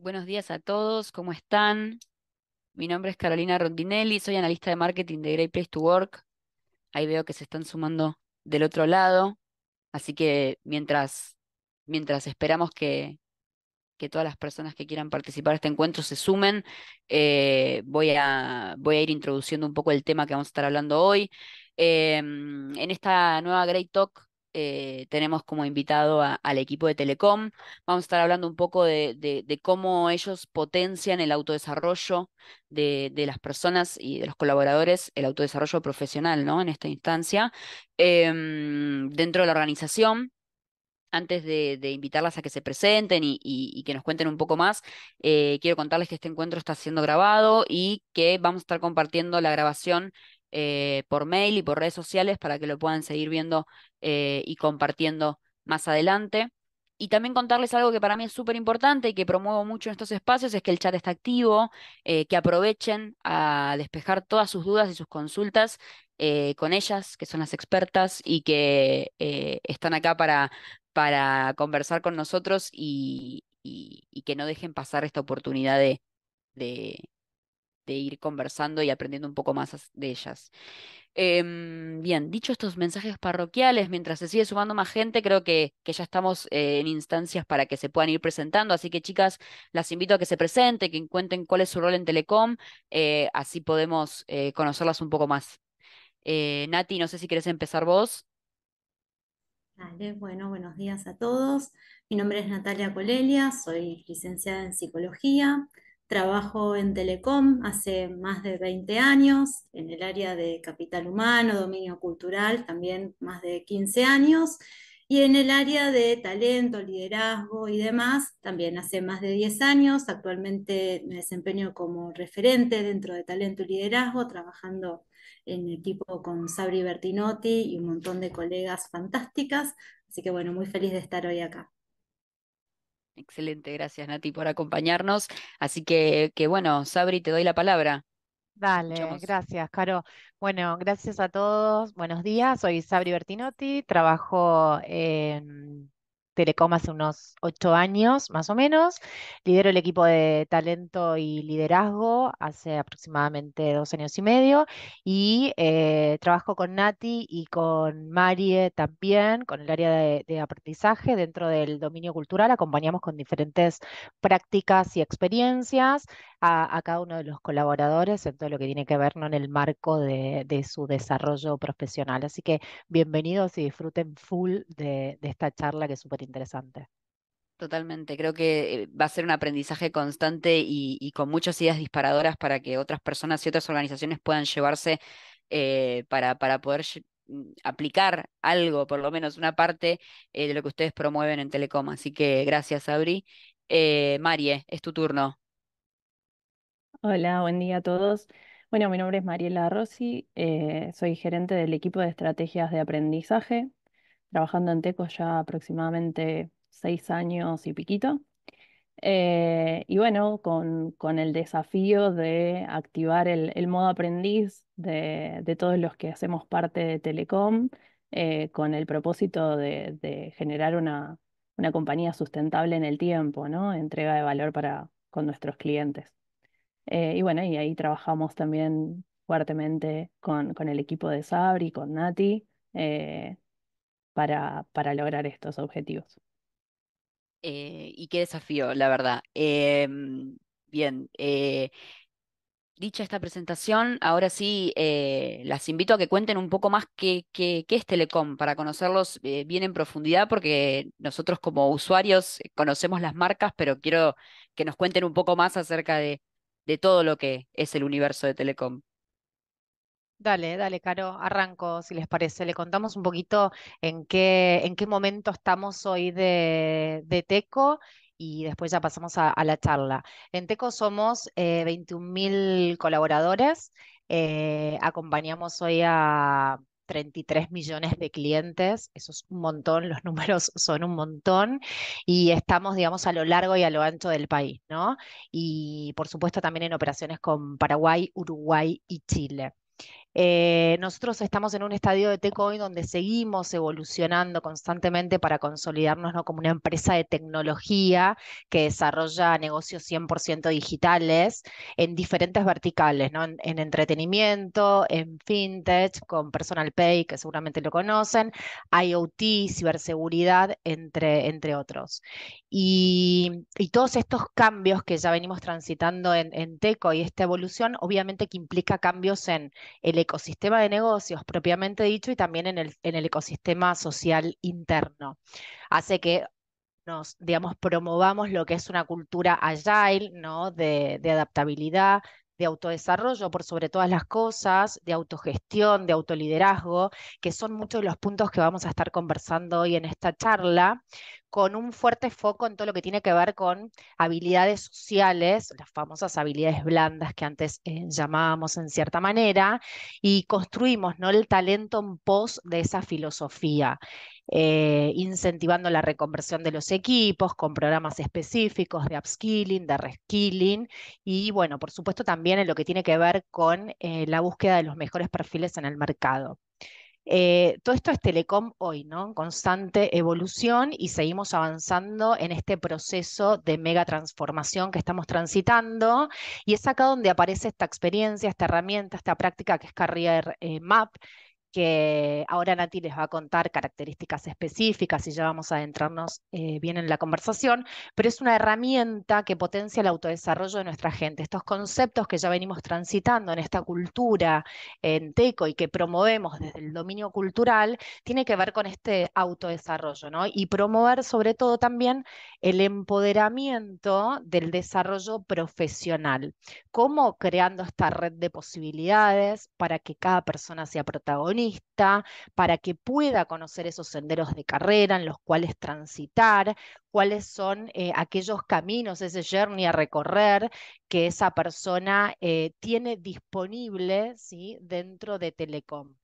Buenos días a todos, ¿cómo están? Mi nombre es Carolina Rondinelli, soy analista de marketing de Great Place to Work. Ahí veo que se están sumando del otro lado, así que mientras, mientras esperamos que, que todas las personas que quieran participar de este encuentro se sumen, eh, voy, a, voy a ir introduciendo un poco el tema que vamos a estar hablando hoy. Em, en esta nueva Great Talk eh, tenemos como invitado al equipo de Telecom. Vamos a estar hablando un poco de, cómo ellos potencian el autodesarrollo de, las personas y de los colaboradores, el autodesarrollo profesional, ¿no? En esta instancia, em, dentro de la organización. Antes de, invitarlas a que se presenten y, que nos cuenten un poco más, eh, quiero contarles que este encuentro está siendo grabado y que vamos a estar compartiendo la grabación eh, por mail y por redes sociales para que lo puedan seguir viendo eh, y compartiendo más adelante. Y también contarles algo que para mí es súper importante y que promuevo mucho en estos espacios, es que el chat está activo, eh, que aprovechen a despejar todas sus dudas y sus consultas con ellas, que son las expertas y que están acá para, para conversar con nosotros y, que no dejen pasar esta oportunidad de, de ir conversando y aprendiendo un poco más de ellas. Em, bien, dicho estos mensajes parroquiales, mientras se sigue sumando más gente, creo que, ya estamos eh, en instancias para que se puedan ir presentando, así que chicas, las invito a que se presenten, que cuenten cuál es su rol en Telecom, eh, así podemos eh, conocerlas un poco más. Nati, no sé si quieres empezar vos. Dale, bueno, buenos días a todos. Mi nombre es Natalia Colelia, soy licenciada en psicología. Trabajo en Telecom hace más de 20 años, en el área de capital humano, dominio cultural, también más de 15 años, y en el área de talento, liderazgo y demás, también hace más de 10 años. Actualmente me desempeño como referente dentro de talento y liderazgo, trabajando en equipo con Sabri Bertinotti y un montón de colegas fantásticas. Así que bueno, muy feliz de estar hoy acá. Excelente, gracias Nati por acompañarnos. Así que, que bueno, Sabri, te doy la palabra. Dale, gracias, Caro. Bueno, gracias a todos. Buenos días, soy Sabri Bertinotti, trabajo en Telecom hace unos ocho años, más o menos. Lidero el equipo de talento y liderazgo hace aproximadamente dos años y medio. Y eh, trabajo con Nati y con Marie también, con el área de aprendizaje dentro del dominio cultural. Acompañamos con diferentes prácticas y experiencias a, cada uno de los colaboradores en todo lo que tiene que ver ¿no? en el marco de, su desarrollo profesional. Así que bienvenidos y disfruten full de, esta charla que es súper interesante. Totalmente, creo que eh, va a ser un aprendizaje constante y, con muchas ideas disparadoras para que otras personas y otras organizaciones puedan llevarse eh, para, para poder mm, aplicar algo, por lo menos una parte eh, de lo que ustedes promueven en Telecom. Así que gracias, Abri. Marie, es tu turno. Hola, buen día a todos. Bueno, mi nombre es Mariela Rossi, eh, soy gerente del equipo de estrategias de aprendizaje, trabajando en Teco ya aproximadamente seis años y piquito. Eh, y bueno, con, el desafío de activar el, modo aprendiz de, todos los que hacemos parte de Telecom, eh, con el propósito de, generar una, una compañía sustentable en el tiempo, ¿no? Entrega de valor para, con nuestros clientes. Eh, y bueno, ahí trabajamos también fuertemente con, con el equipo de Sabri, con Nati, eh, para, para lograr estos objetivos. Eh, y qué desafío, la verdad. Em, bien, dicha esta presentación, ahora sí las invito a que cuenten un poco más qué, es Telecom para conocerlos bien en profundidad, porque nosotros como usuarios conocemos las marcas, pero quiero que nos cuenten un poco más acerca de, de todo lo que es el universo de Telecom. Dale, dale, Caro, arranco, si les parece. Le contamos un poquito en qué, en qué momento estamos hoy de, Teco y después ya pasamos a, la charla. En Teco somos eh, 21.000 colaboradores. Eh, acompañamos hoy a 33 millones de clientes, eso es un montón, los números son un montón, y estamos, digamos, a lo largo y a lo ancho del país, ¿no? Y por supuesto también en operaciones con Paraguay, Uruguay y Chile. Eh, nosotros estamos en un estadio de Teco donde seguimos evolucionando constantemente para consolidarnos como una empresa de tecnología que desarrolla negocios 100% digitales en diferentes verticales, en, entretenimiento, en fintech, con personal pay, que seguramente lo conocen, IoT, ciberseguridad, entre, entre otros. Y, todos estos cambios que ya venimos transitando en, en Teco y esta evolución, obviamente que implica cambios en el ecosistema de negocios propiamente dicho y también en el, en el ecosistema social interno. Hace que nos, digamos, promovamos lo que es una cultura agile, ¿no? de, de adaptabilidad, de autodesarrollo por sobre todas las cosas, de autogestión, de autoliderazgo, que son muchos de los puntos que vamos a estar conversando hoy en esta charla, con un fuerte foco en todo lo que tiene que ver con habilidades sociales, las famosas habilidades blandas que antes eh, llamábamos en cierta manera, y construimos ¿no? el talento en pos de esa filosofía. Eh, incentivando la reconversión de los equipos con programas específicos de upskilling, de reskilling y bueno, por supuesto también en lo que tiene que ver con eh, la búsqueda de los mejores perfiles en el mercado. Eh, todo esto es telecom hoy, ¿no? constante evolución y seguimos avanzando en este proceso de mega transformación que estamos transitando. Y es acá donde aparece esta experiencia, esta herramienta, esta práctica que es Carrier eh, Map que ahora Nati les va a contar características específicas y ya vamos a adentrarnos eh, bien en la conversación, pero es una herramienta que potencia el autodesarrollo de nuestra gente. Estos conceptos que ya venimos transitando en esta cultura en TECO y que promovemos desde el dominio cultural, tiene que ver con este autodesarrollo, ¿no? Y promover sobre todo también el empoderamiento del desarrollo profesional, cómo creando esta red de posibilidades para que cada persona sea protagonista para que pueda conocer esos senderos de carrera en los cuales transitar, cuáles son eh, aquellos caminos, ese journey a recorrer que esa persona eh, tiene disponible ¿sí? dentro de Telecom.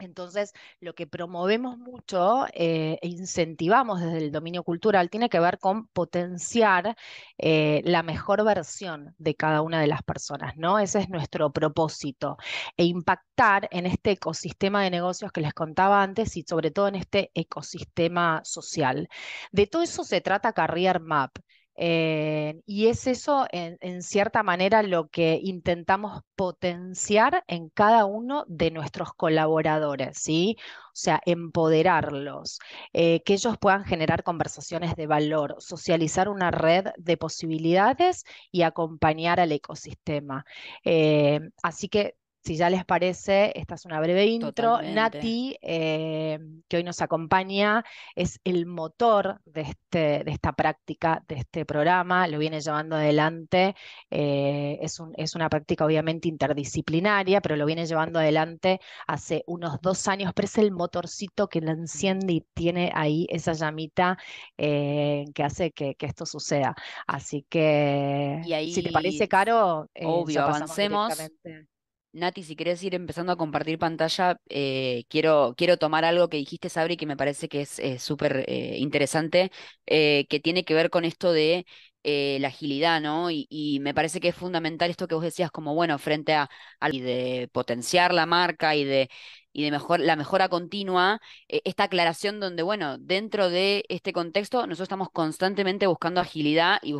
Entonces, lo que promovemos mucho eh, e incentivamos desde el dominio cultural tiene que ver con potenciar eh, la mejor versión de cada una de las personas, ¿no? Ese es nuestro propósito, e impactar en este ecosistema de negocios que les contaba antes y sobre todo en este ecosistema social. De todo eso se trata Carrier Map. Eh, y es eso, en, cierta manera, lo que intentamos potenciar en cada uno de nuestros colaboradores, ¿sí? O sea, empoderarlos, eh, que ellos puedan generar conversaciones de valor, socializar una red de posibilidades y acompañar al ecosistema. Eh, así que si ya les parece, esta es una breve intro. Nati, eh, que hoy nos acompaña, es el motor de, este, de esta práctica, de este programa, lo viene llevando adelante. Eh, es, un, es una práctica obviamente interdisciplinaria, pero lo viene llevando adelante hace unos dos años, pero es el motorcito que la enciende y tiene ahí esa llamita eh, que hace que, esto suceda. Así que, si te parece caro, obvio, avancemos. Nati, si querés ir empezando a compartir pantalla, eh, quiero, quiero tomar algo que dijiste, Sabri, que me parece que es eh, súper eh, interesante, que tiene que ver con esto de la agilidad, ¿no? Y, me parece que es fundamental esto que vos decías, como, bueno, frente a, de potenciar la marca y de y de mejor, la mejora continua, eh, esta aclaración donde, bueno, dentro de este contexto nosotros estamos constantemente buscando agilidad y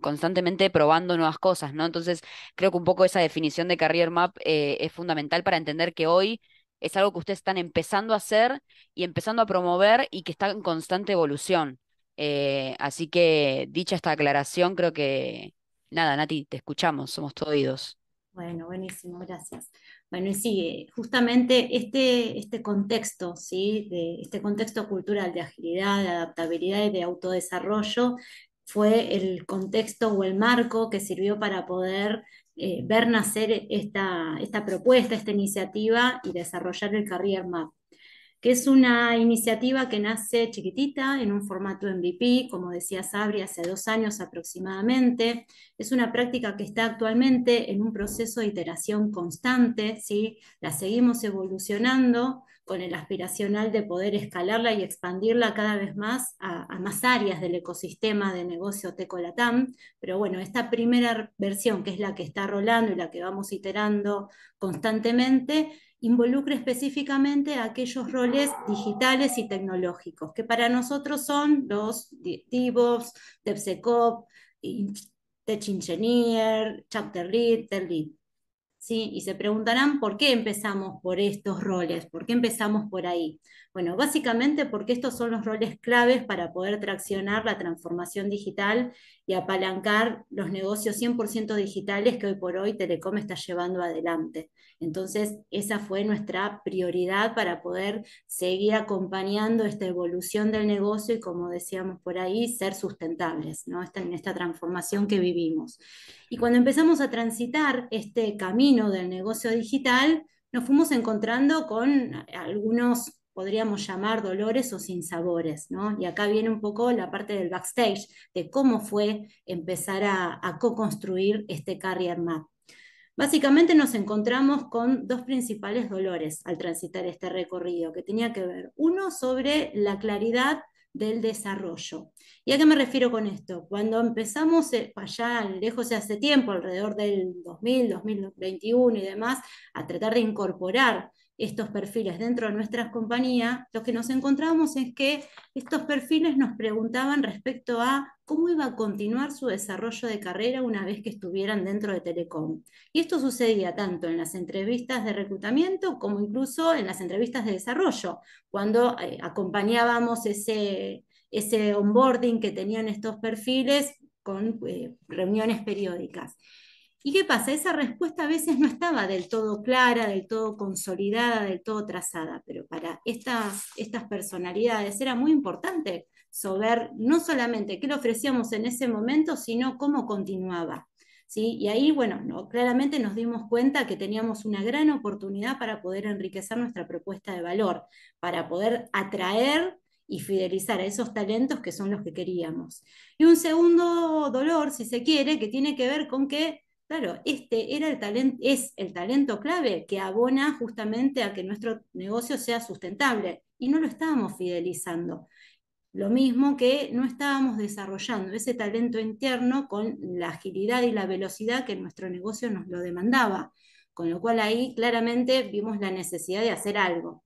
constantemente probando nuevas cosas, ¿no? Entonces, creo que un poco esa definición de Career Map eh, es fundamental para entender que hoy es algo que ustedes están empezando a hacer y empezando a promover y que está en constante evolución. Eh, así que, dicha esta aclaración, creo que, nada, Nati, te escuchamos, somos todos oídos. Bueno, buenísimo, gracias. Bueno, y sigue, justamente este, este contexto, ¿sí? de, este contexto cultural de agilidad, de adaptabilidad y de autodesarrollo fue el contexto o el marco que sirvió para poder eh, ver nacer esta, esta propuesta, esta iniciativa y desarrollar el Career Map que es una iniciativa que nace chiquitita en un formato MVP, como decía Sabri, hace dos años aproximadamente. Es una práctica que está actualmente en un proceso de iteración constante, ¿sí? la seguimos evolucionando con el aspiracional de poder escalarla y expandirla cada vez más a, más áreas del ecosistema de negocio Tecolatam. Pero bueno, esta primera versión, que es la que está rolando y la que vamos iterando constantemente, involucre específicamente aquellos roles digitales y tecnológicos, que para nosotros son los DevOps, DevSecOps, Tech Engineer, Chapter Lead, Lead. ¿Sí? Y se preguntarán por qué empezamos por estos roles, por qué empezamos por ahí. Bueno, básicamente porque estos son los roles claves para poder traccionar la transformación digital y apalancar los negocios 100% digitales que hoy por hoy Telecom está llevando adelante. Entonces, esa fue nuestra prioridad para poder seguir acompañando esta evolución del negocio y, como decíamos por ahí, ser sustentables ¿no? en esta transformación que vivimos. Y cuando empezamos a transitar este camino del negocio digital, nos fuimos encontrando con algunos podríamos llamar dolores o sinsabores, ¿no? Y acá viene un poco la parte del backstage, de cómo fue empezar a, co-construir este Carrier map. Básicamente nos encontramos con dos principales dolores al transitar este recorrido, que tenía que ver, uno sobre la claridad del desarrollo. ¿Y a qué me refiero con esto? Cuando empezamos eh, allá lejos de hace tiempo, alrededor del 2000, 2021 y demás, a tratar de incorporar estos perfiles dentro de nuestras compañías, lo que nos encontramos es que estos perfiles nos preguntaban respecto a cómo iba a continuar su desarrollo de carrera una vez que estuvieran dentro de Telecom. Y esto sucedía tanto en las entrevistas de reclutamiento como incluso en las entrevistas de desarrollo, cuando eh, acompañábamos ese, onboarding que tenían estos perfiles con eh, reuniones periódicas. ¿Y qué pasa? Esa respuesta a veces no estaba del todo clara, del todo consolidada, del todo trazada, pero para estas, personalidades era muy importante saber no solamente qué le ofrecíamos en ese momento, sino cómo continuaba. ¿sí? Y ahí, bueno, claramente nos dimos cuenta que teníamos una gran oportunidad para poder enriquecer nuestra propuesta de valor, para poder atraer y fidelizar a esos talentos que son los que queríamos. Y un segundo dolor, si se quiere, que tiene que ver con que Claro, este era el talento, es el talento clave que abona justamente a que nuestro negocio sea sustentable y no lo estábamos fidelizando. Lo mismo que no estábamos desarrollando ese talento interno con la agilidad y la velocidad que nuestro negocio nos lo demandaba. Con lo cual ahí claramente vimos la necesidad de hacer algo.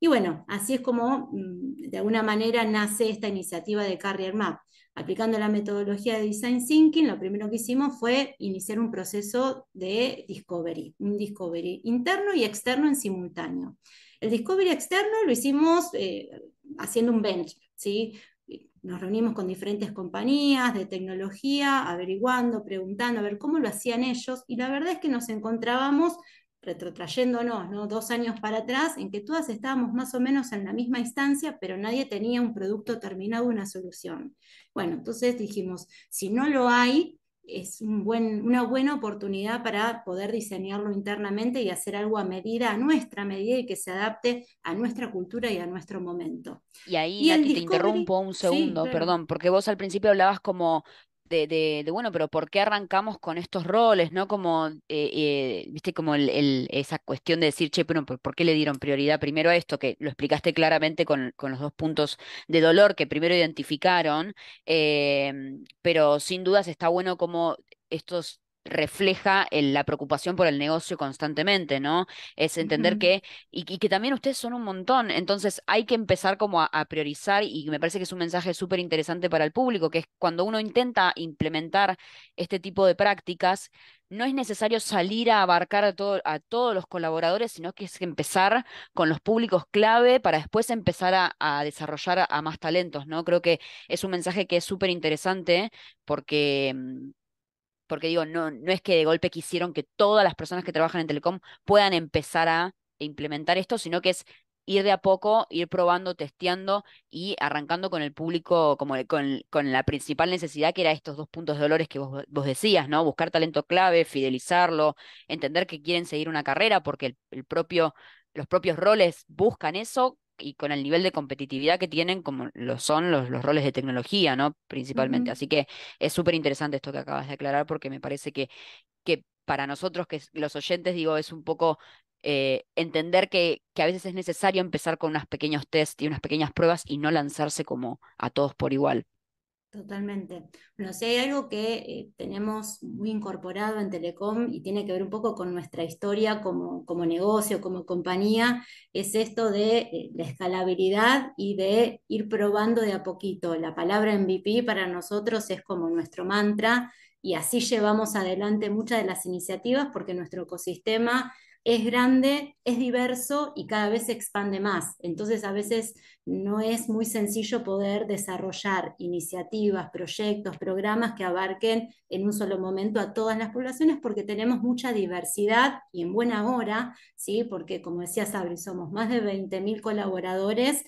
Y bueno, así es como mm, de alguna manera nace esta iniciativa de Carrier Map aplicando la metodología de Design Thinking, lo primero que hicimos fue iniciar un proceso de discovery, un discovery interno y externo en simultáneo. El discovery externo lo hicimos eh, haciendo un bench, ¿sí? Nos reunimos con diferentes compañías de tecnología, averiguando, preguntando, a ver cómo lo hacían ellos, y la verdad es que nos encontrábamos retrotrayéndonos ¿no? dos años para atrás, en que todas estábamos más o menos en la misma instancia, pero nadie tenía un producto terminado, una solución. Bueno, entonces dijimos, si no lo hay, es un buen, una buena oportunidad para poder diseñarlo internamente y hacer algo a medida, a nuestra medida y que se adapte a nuestra cultura y a nuestro momento. Y ahí, te interrumpo un segundo, perdón, porque vos al principio hablabas como de, bueno, pero ¿por qué arrancamos con estos roles? ¿No? Como, eh, eh, viste, como esa cuestión de decir, che, pero ¿por qué le dieron prioridad primero a esto? Que lo explicaste claramente con, los dos puntos de dolor que primero identificaron, eh, pero sin dudas está bueno como estos refleja la preocupación por el negocio constantemente, ¿no? Es entender que, y, que también ustedes son un montón, entonces hay que empezar como a, priorizar y me parece que es un mensaje súper interesante para el público, que es cuando uno intenta implementar este tipo de prácticas, no es necesario salir a abarcar a, a todos los colaboradores, sino que es empezar con los públicos clave para después empezar a, desarrollar a, a, más talentos, ¿no? Creo que es un mensaje que es súper interesante porque mm, porque digo, no, no es que de golpe quisieron que todas las personas que trabajan en Telecom puedan empezar a implementar esto, sino que es ir de a poco, ir probando, testeando y arrancando con el público, como con, la principal necesidad que era estos dos puntos de dolores que vos, decías, ¿no? Buscar talento clave, fidelizarlo, entender que quieren seguir una carrera porque propio, los propios roles buscan eso, y con el nivel de competitividad que tienen, como lo son los, roles de tecnología, ¿no? Principalmente. Así que es súper interesante esto que acabas de aclarar, porque me parece que, que para nosotros, que los oyentes, digo, es un poco eh, entender que, que, a veces es necesario empezar con unos pequeños test y unas pequeñas pruebas y no lanzarse como a todos por igual. Totalmente. Bueno, si hay algo que eh, tenemos muy incorporado en Telecom y tiene que ver un poco con nuestra historia como, negocio, como compañía, es esto de eh, la escalabilidad y de ir probando de a poquito. La palabra MVP para nosotros es como nuestro mantra y así llevamos adelante muchas de las iniciativas porque nuestro ecosistema es grande, es diverso y cada vez se expande más. Entonces a veces no es muy sencillo poder desarrollar iniciativas, proyectos, programas que abarquen en un solo momento a todas las poblaciones porque tenemos mucha diversidad y en buena hora, ¿sí? porque como decía Sabri, somos más de 20.000 colaboradores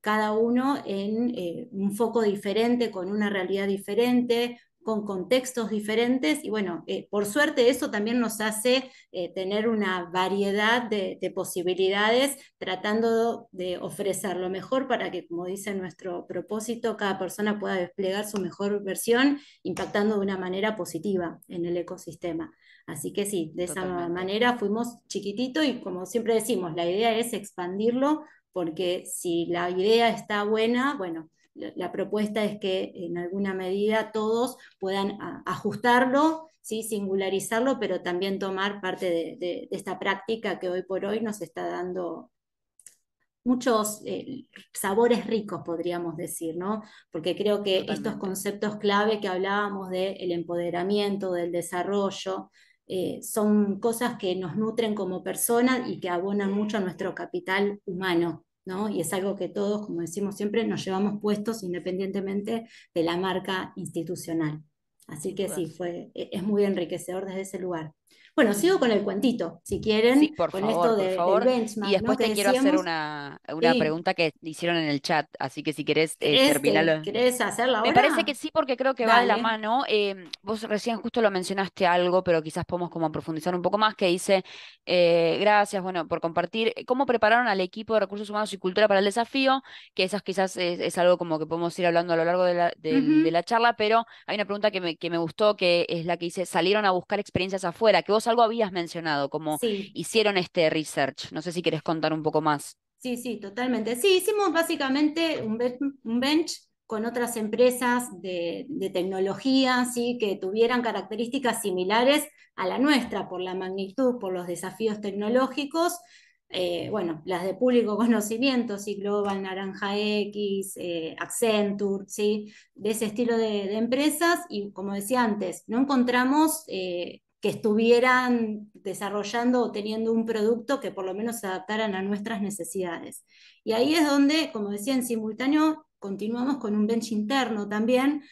cada uno en eh, un foco diferente, con una realidad diferente, con contextos diferentes y bueno, eh, por suerte eso también nos hace eh, tener una variedad de, posibilidades tratando de ofrecer lo mejor para que, como dice nuestro propósito, cada persona pueda desplegar su mejor versión impactando de una manera positiva en el ecosistema. Así que sí, de esa manera fuimos chiquitito y como siempre decimos, la idea es expandirlo porque si la idea está buena, bueno, la propuesta es que en alguna medida todos puedan ajustarlo, ¿sí? singularizarlo, pero también tomar parte de, esta práctica que hoy por hoy nos está dando muchos eh, sabores ricos, podríamos decir, ¿no? Porque creo que estos conceptos clave que hablábamos del el empoderamiento, del desarrollo, eh, son cosas que nos nutren como personas y que abonan mucho a nuestro capital humano. Y es algo que todos, como decimos siempre, nos llevamos puestos independientemente de la marca institucional. Así que sí, fue, e, es muy enriquecedor desde ese lugar. Bueno, sigo con el cuentito, si quieren, sí, por con esto de, y después te quiero hacer una, una pregunta que hicieron en el chat, así que si querés eh, terminarlo. hacerla ahora? Me parece que sí, porque creo que va de la mano. Em, vos recién justo lo mencionaste algo, pero quizás podemos como profundizar un poco más, que dice, eh, gracias, bueno, por compartir. Eh, ¿Cómo prepararon al equipo de recursos humanos y cultura para el desafío? Que esas quizás es, algo como que podemos ir hablando a lo largo de la, de la charla, pero hay una pregunta que me, que me gustó, que es la que dice, salieron a buscar experiencias afuera, que vos algo habías mencionado, como hicieron este research. No sé si quieres contar un poco más. Sí, sí, totalmente. Sí, hicimos básicamente un, un bench con otras empresas de, tecnología, ¿sí? que tuvieran características similares a la nuestra por la magnitud, por los desafíos tecnológicos. Eh, bueno, las de público conocimiento, ¿sí? Global, Naranja X, eh, Accenture, ¿sí? de ese estilo de, empresas. Y como decía antes, no encontramos eh, que estuvieran desarrollando o teniendo un producto que por lo menos se adaptaran a nuestras necesidades. Y ahí es donde, como decía, en simultáneo continuamos con un bench interno también,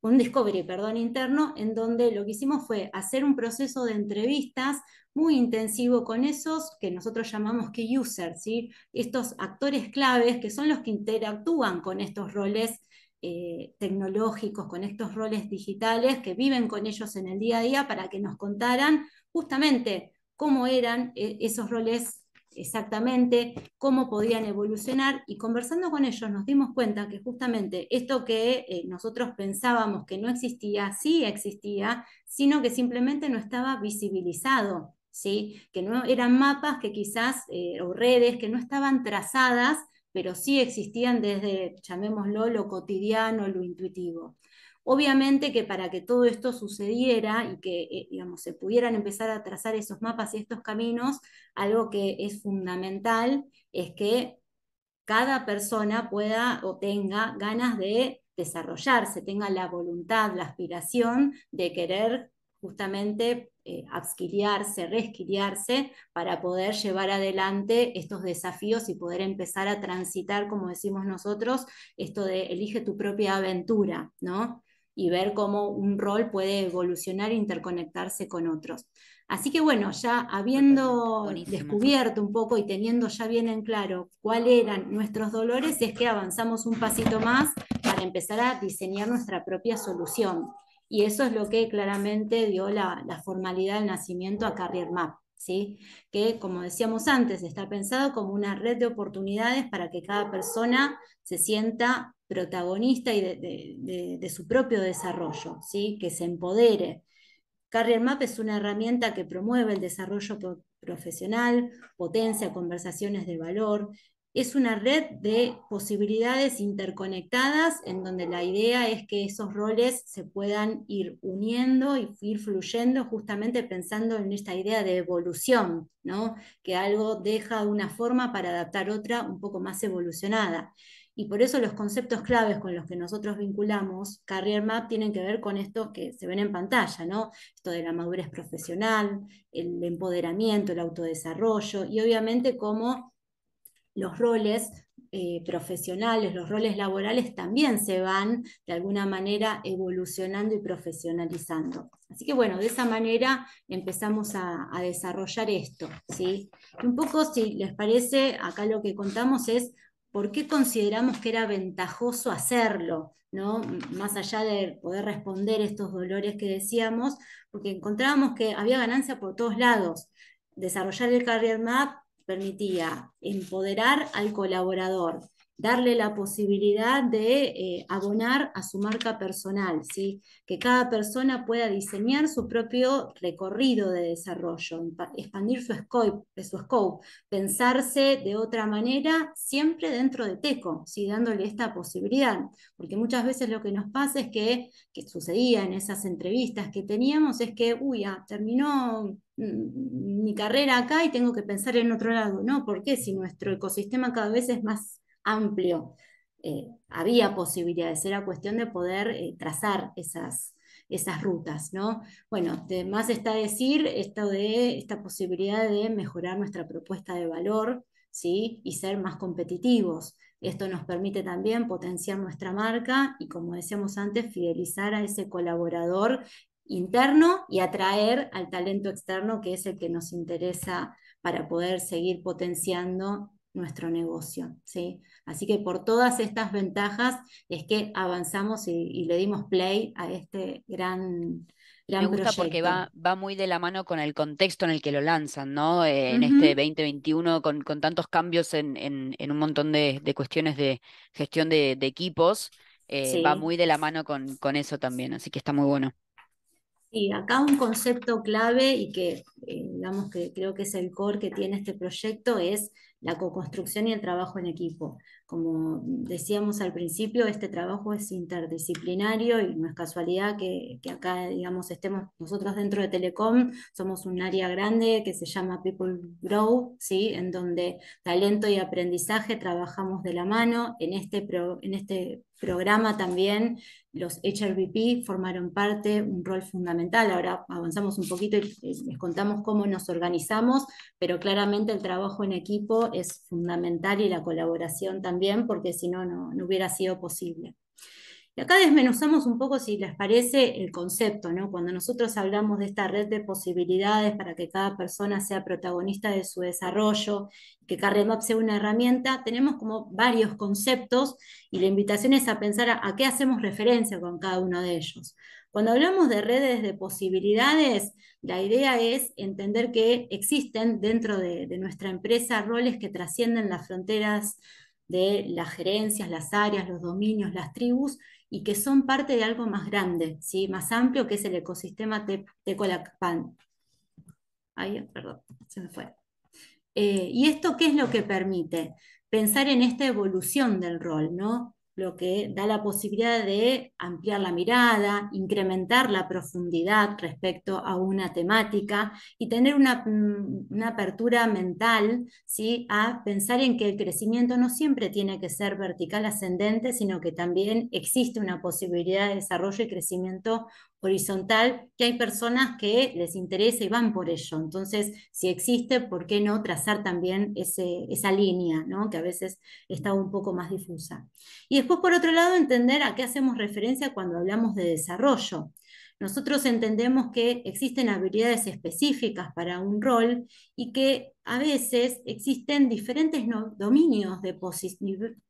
un discovery, perdón, interno, en donde lo que hicimos fue hacer un proceso de entrevistas muy intensivo con esos que nosotros llamamos key users, estos actores claves que son los que interactúan con estos roles eh, tecnológicos, con estos roles digitales que viven con ellos en el día a día para que nos contaran justamente cómo eran eh, esos roles exactamente, cómo podían evolucionar y conversando con ellos nos dimos cuenta que justamente esto que eh, nosotros pensábamos que no existía, sí existía, sino que simplemente no estaba visibilizado. ¿Sí? que no eran mapas que quizás, o redes que no estaban trazadas pero sí existían desde, llamémoslo, lo cotidiano, lo intuitivo. Obviamente que para que todo esto sucediera y que eh, digamos, se pudieran empezar a trazar esos mapas y estos caminos, algo que es fundamental es que cada persona pueda o tenga ganas de desarrollarse, tenga la voluntad, la aspiración de querer justamente eh, adquiriarse, para poder llevar adelante estos desafíos y poder empezar a transitar, como decimos nosotros, esto de elige tu propia aventura, ¿no? Y ver cómo un rol puede evolucionar e interconectarse con otros. Así que bueno, ya habiendo descubierto un poco y teniendo ya bien en claro cuáles eran nuestros dolores, es que avanzamos un pasito más para empezar a diseñar nuestra propia solución y eso es lo que claramente dio la, formalidad del nacimiento a Carrier Map. ¿Sí? que como decíamos antes, está pensado como una red de oportunidades para que cada persona se sienta protagonista y de, su propio desarrollo, ¿sí? que se empodere. Carrier Map es una herramienta que promueve el desarrollo profesional, potencia conversaciones de valor, es una red de posibilidades interconectadas en donde la idea es que esos roles se puedan ir uniendo y ir fluyendo justamente pensando en esta idea de evolución, ¿no? que algo deja una forma para adaptar otra un poco más evolucionada. Y por eso los conceptos claves con los que nosotros vinculamos Career Map tienen que ver con estos que se ven en pantalla, ¿no? Esto de la madurez profesional, el empoderamiento, el autodesarrollo y obviamente cómo los roles eh, profesionales, los roles laborales también se van de alguna manera evolucionando y profesionalizando. Así que bueno, de esa manera empezamos a, desarrollar esto. ¿sí? un poco, si les parece, acá lo que contamos es por qué consideramos que era ventajoso hacerlo, ¿no? más allá de poder responder estos dolores que decíamos, porque encontrábamos que había ganancia por todos lados. Desarrollar el Career Map permitía empoderar al colaborador, darle la posibilidad de eh, abonar a su marca personal, ¿sí? que cada persona pueda diseñar su propio recorrido de desarrollo, expandir su scope, eh, su scope pensarse de otra manera, siempre dentro de TECO, dándole esta posibilidad, porque muchas veces lo que nos pasa es que, que sucedía en esas entrevistas que teníamos es que, uy, ya, ah, terminó Mm, mi carrera acá y tengo que pensar en otro lado, ¿no? Porque Si nuestro ecosistema cada vez es más amplio, eh, había posibilidades, era cuestión de poder eh, trazar esas, esas rutas, ¿no? Bueno, más está decir esto de, esta posibilidad de mejorar nuestra propuesta de valor, ¿sí? Y ser más competitivos. Esto nos permite también potenciar nuestra marca y, como decíamos antes, fidelizar a ese colaborador interno y atraer al talento externo, que es el que nos interesa para poder seguir potenciando nuestro negocio. ¿sí? Así que por todas estas ventajas es que avanzamos y, le dimos play a este gran... gran Me gusta porque va, va, muy de la mano con el contexto en el que lo lanzan, ¿no? Eh, en este 2021, con, tantos cambios en, en, un montón de, cuestiones de gestión de, equipos, eh, va muy de la mano con, con eso también, así que está muy bueno. Sí, acá un concepto clave y que eh, digamos que creo que es el core que tiene este proyecto es la co-construcción y el trabajo en equipo. Como decíamos al principio, este trabajo es interdisciplinario y no es casualidad que, acá, digamos, estemos nosotros dentro de Telecom, somos un área grande que se llama People Grow, ¿sí? en donde talento y aprendizaje trabajamos de la mano. En este, pro, en este programa también los HRVP formaron parte, un rol fundamental. Ahora avanzamos un poquito y eh, les contamos cómo nos organizamos, pero claramente el trabajo en equipo es fundamental y la colaboración también, porque si no, no hubiera sido posible. Y acá desmenuzamos un poco, si les parece, el concepto, ¿no? Cuando nosotros hablamos de esta red de posibilidades para que cada persona sea protagonista de su desarrollo, que Map sea una herramienta, tenemos como varios conceptos y la invitación es a pensar a, qué hacemos referencia con cada uno de ellos. Cuando hablamos de redes de posibilidades, la idea es entender que existen dentro de nuestra empresa roles que trascienden las fronteras de las gerencias, las áreas, los dominios, las tribus y que son parte de algo más grande, ¿sí? más amplio, que es el ecosistema Tecolacpan. perdón, se me fue. Eh, ¿Y esto qué es lo que permite? Pensar en esta evolución del rol, ¿no? lo que da la posibilidad de ampliar la mirada, incrementar la profundidad respecto a una temática y tener mm, una, apertura mental ¿sí? a pensar en que el crecimiento no siempre tiene que ser vertical ascendente, sino que también existe una posibilidad de desarrollo y crecimiento horizontal, que hay personas que les interesa y van por ello. Entonces, si existe, ¿por qué no trazar también esa línea, ¿no? que a veces está un poco más difusa? Y después, por otro lado, entender a qué hacemos referencia cuando hablamos de desarrollo. Nosotros entendemos que existen habilidades específicas para un rol y que a veces existen diferentes dominios de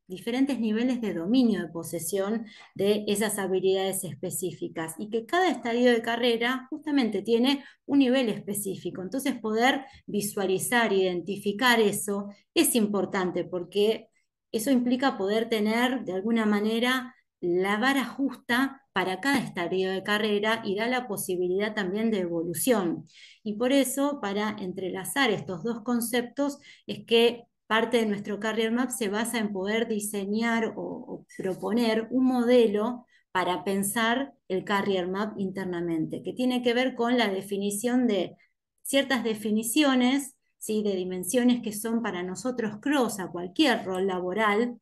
diferentes niveles de dominio de posesión de esas habilidades específicas y que cada estadio de carrera justamente tiene un nivel específico. Entonces poder visualizar, identificar eso es importante porque eso implica poder tener de alguna manera la vara justa para cada estadio de carrera y da la posibilidad también de evolución. Y por eso, para entrelazar estos dos conceptos, es que parte de nuestro Carrier Map se basa en poder diseñar o, proponer un modelo para pensar el Carrier Map internamente, que tiene que ver con la definición de ciertas definiciones ¿sí? de dimensiones que son para nosotros cross a cualquier rol laboral,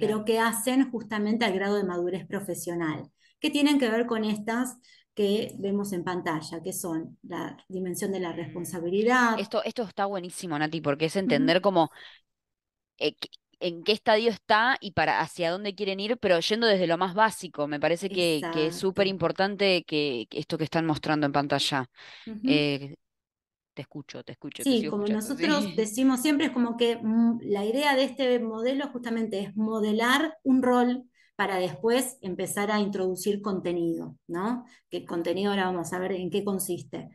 pero que hacen justamente al grado de madurez profesional, que tienen que ver con estas que vemos en pantalla, que son la dimensión de la responsabilidad. Esto, esto está buenísimo, Nati, porque es entender cómo eh, en qué estadio está y para hacia dónde quieren ir, pero yendo desde lo más básico. Me parece que, es súper importante que, esto que están mostrando en pantalla escucho, te escucho. Sí, como nosotros decimos siempre, es como que mm, la idea de este modelo justamente es modelar un rol para después empezar a introducir contenido, ¿no? Que el contenido ahora vamos a ver en qué consiste.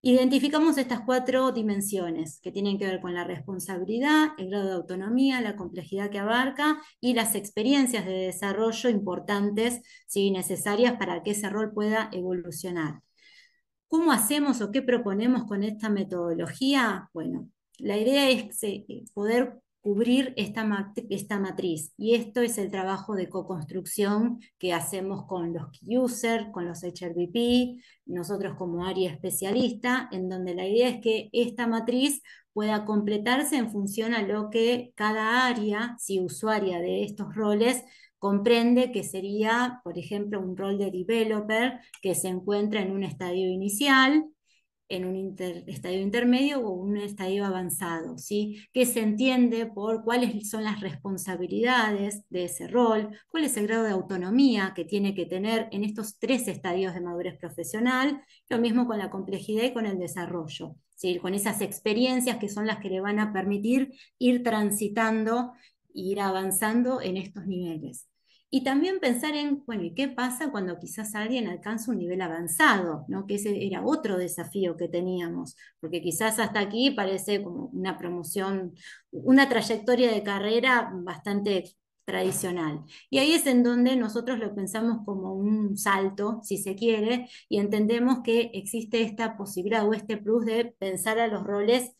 Identificamos estas cuatro dimensiones que tienen que ver con la responsabilidad, el grado de autonomía, la complejidad que abarca y las experiencias de desarrollo importantes, si necesarias, para que ese rol pueda evolucionar. ¿Cómo hacemos o qué proponemos con esta metodología? Bueno, la idea es eh, poder cubrir esta, esta matriz y esto es el trabajo de co-construcción que hacemos con los key users, con los HRVP, nosotros como área especialista, en donde la idea es que esta matriz pueda completarse en función a lo que cada área, si usuaria de estos roles, comprende que sería, por ejemplo, un rol de developer que se encuentra en un estadio inicial, en un estadio intermedio o un estadio avanzado, ¿sí? que se entiende por cuáles son las responsabilidades de ese rol, cuál es el grado de autonomía que tiene que tener en estos tres estadios de madurez profesional, lo mismo con la complejidad y con el desarrollo, ¿sí? con esas experiencias que son las que le van a permitir ir transitando ir avanzando en estos niveles. Y también pensar en, bueno, ¿y qué pasa cuando quizás alguien alcanza un nivel avanzado? ¿no? Que ese era otro desafío que teníamos, porque quizás hasta aquí parece como una promoción, una trayectoria de carrera bastante tradicional. Y ahí es en donde nosotros lo pensamos como un salto, si se quiere, y entendemos que existe esta posibilidad o este plus de pensar a los roles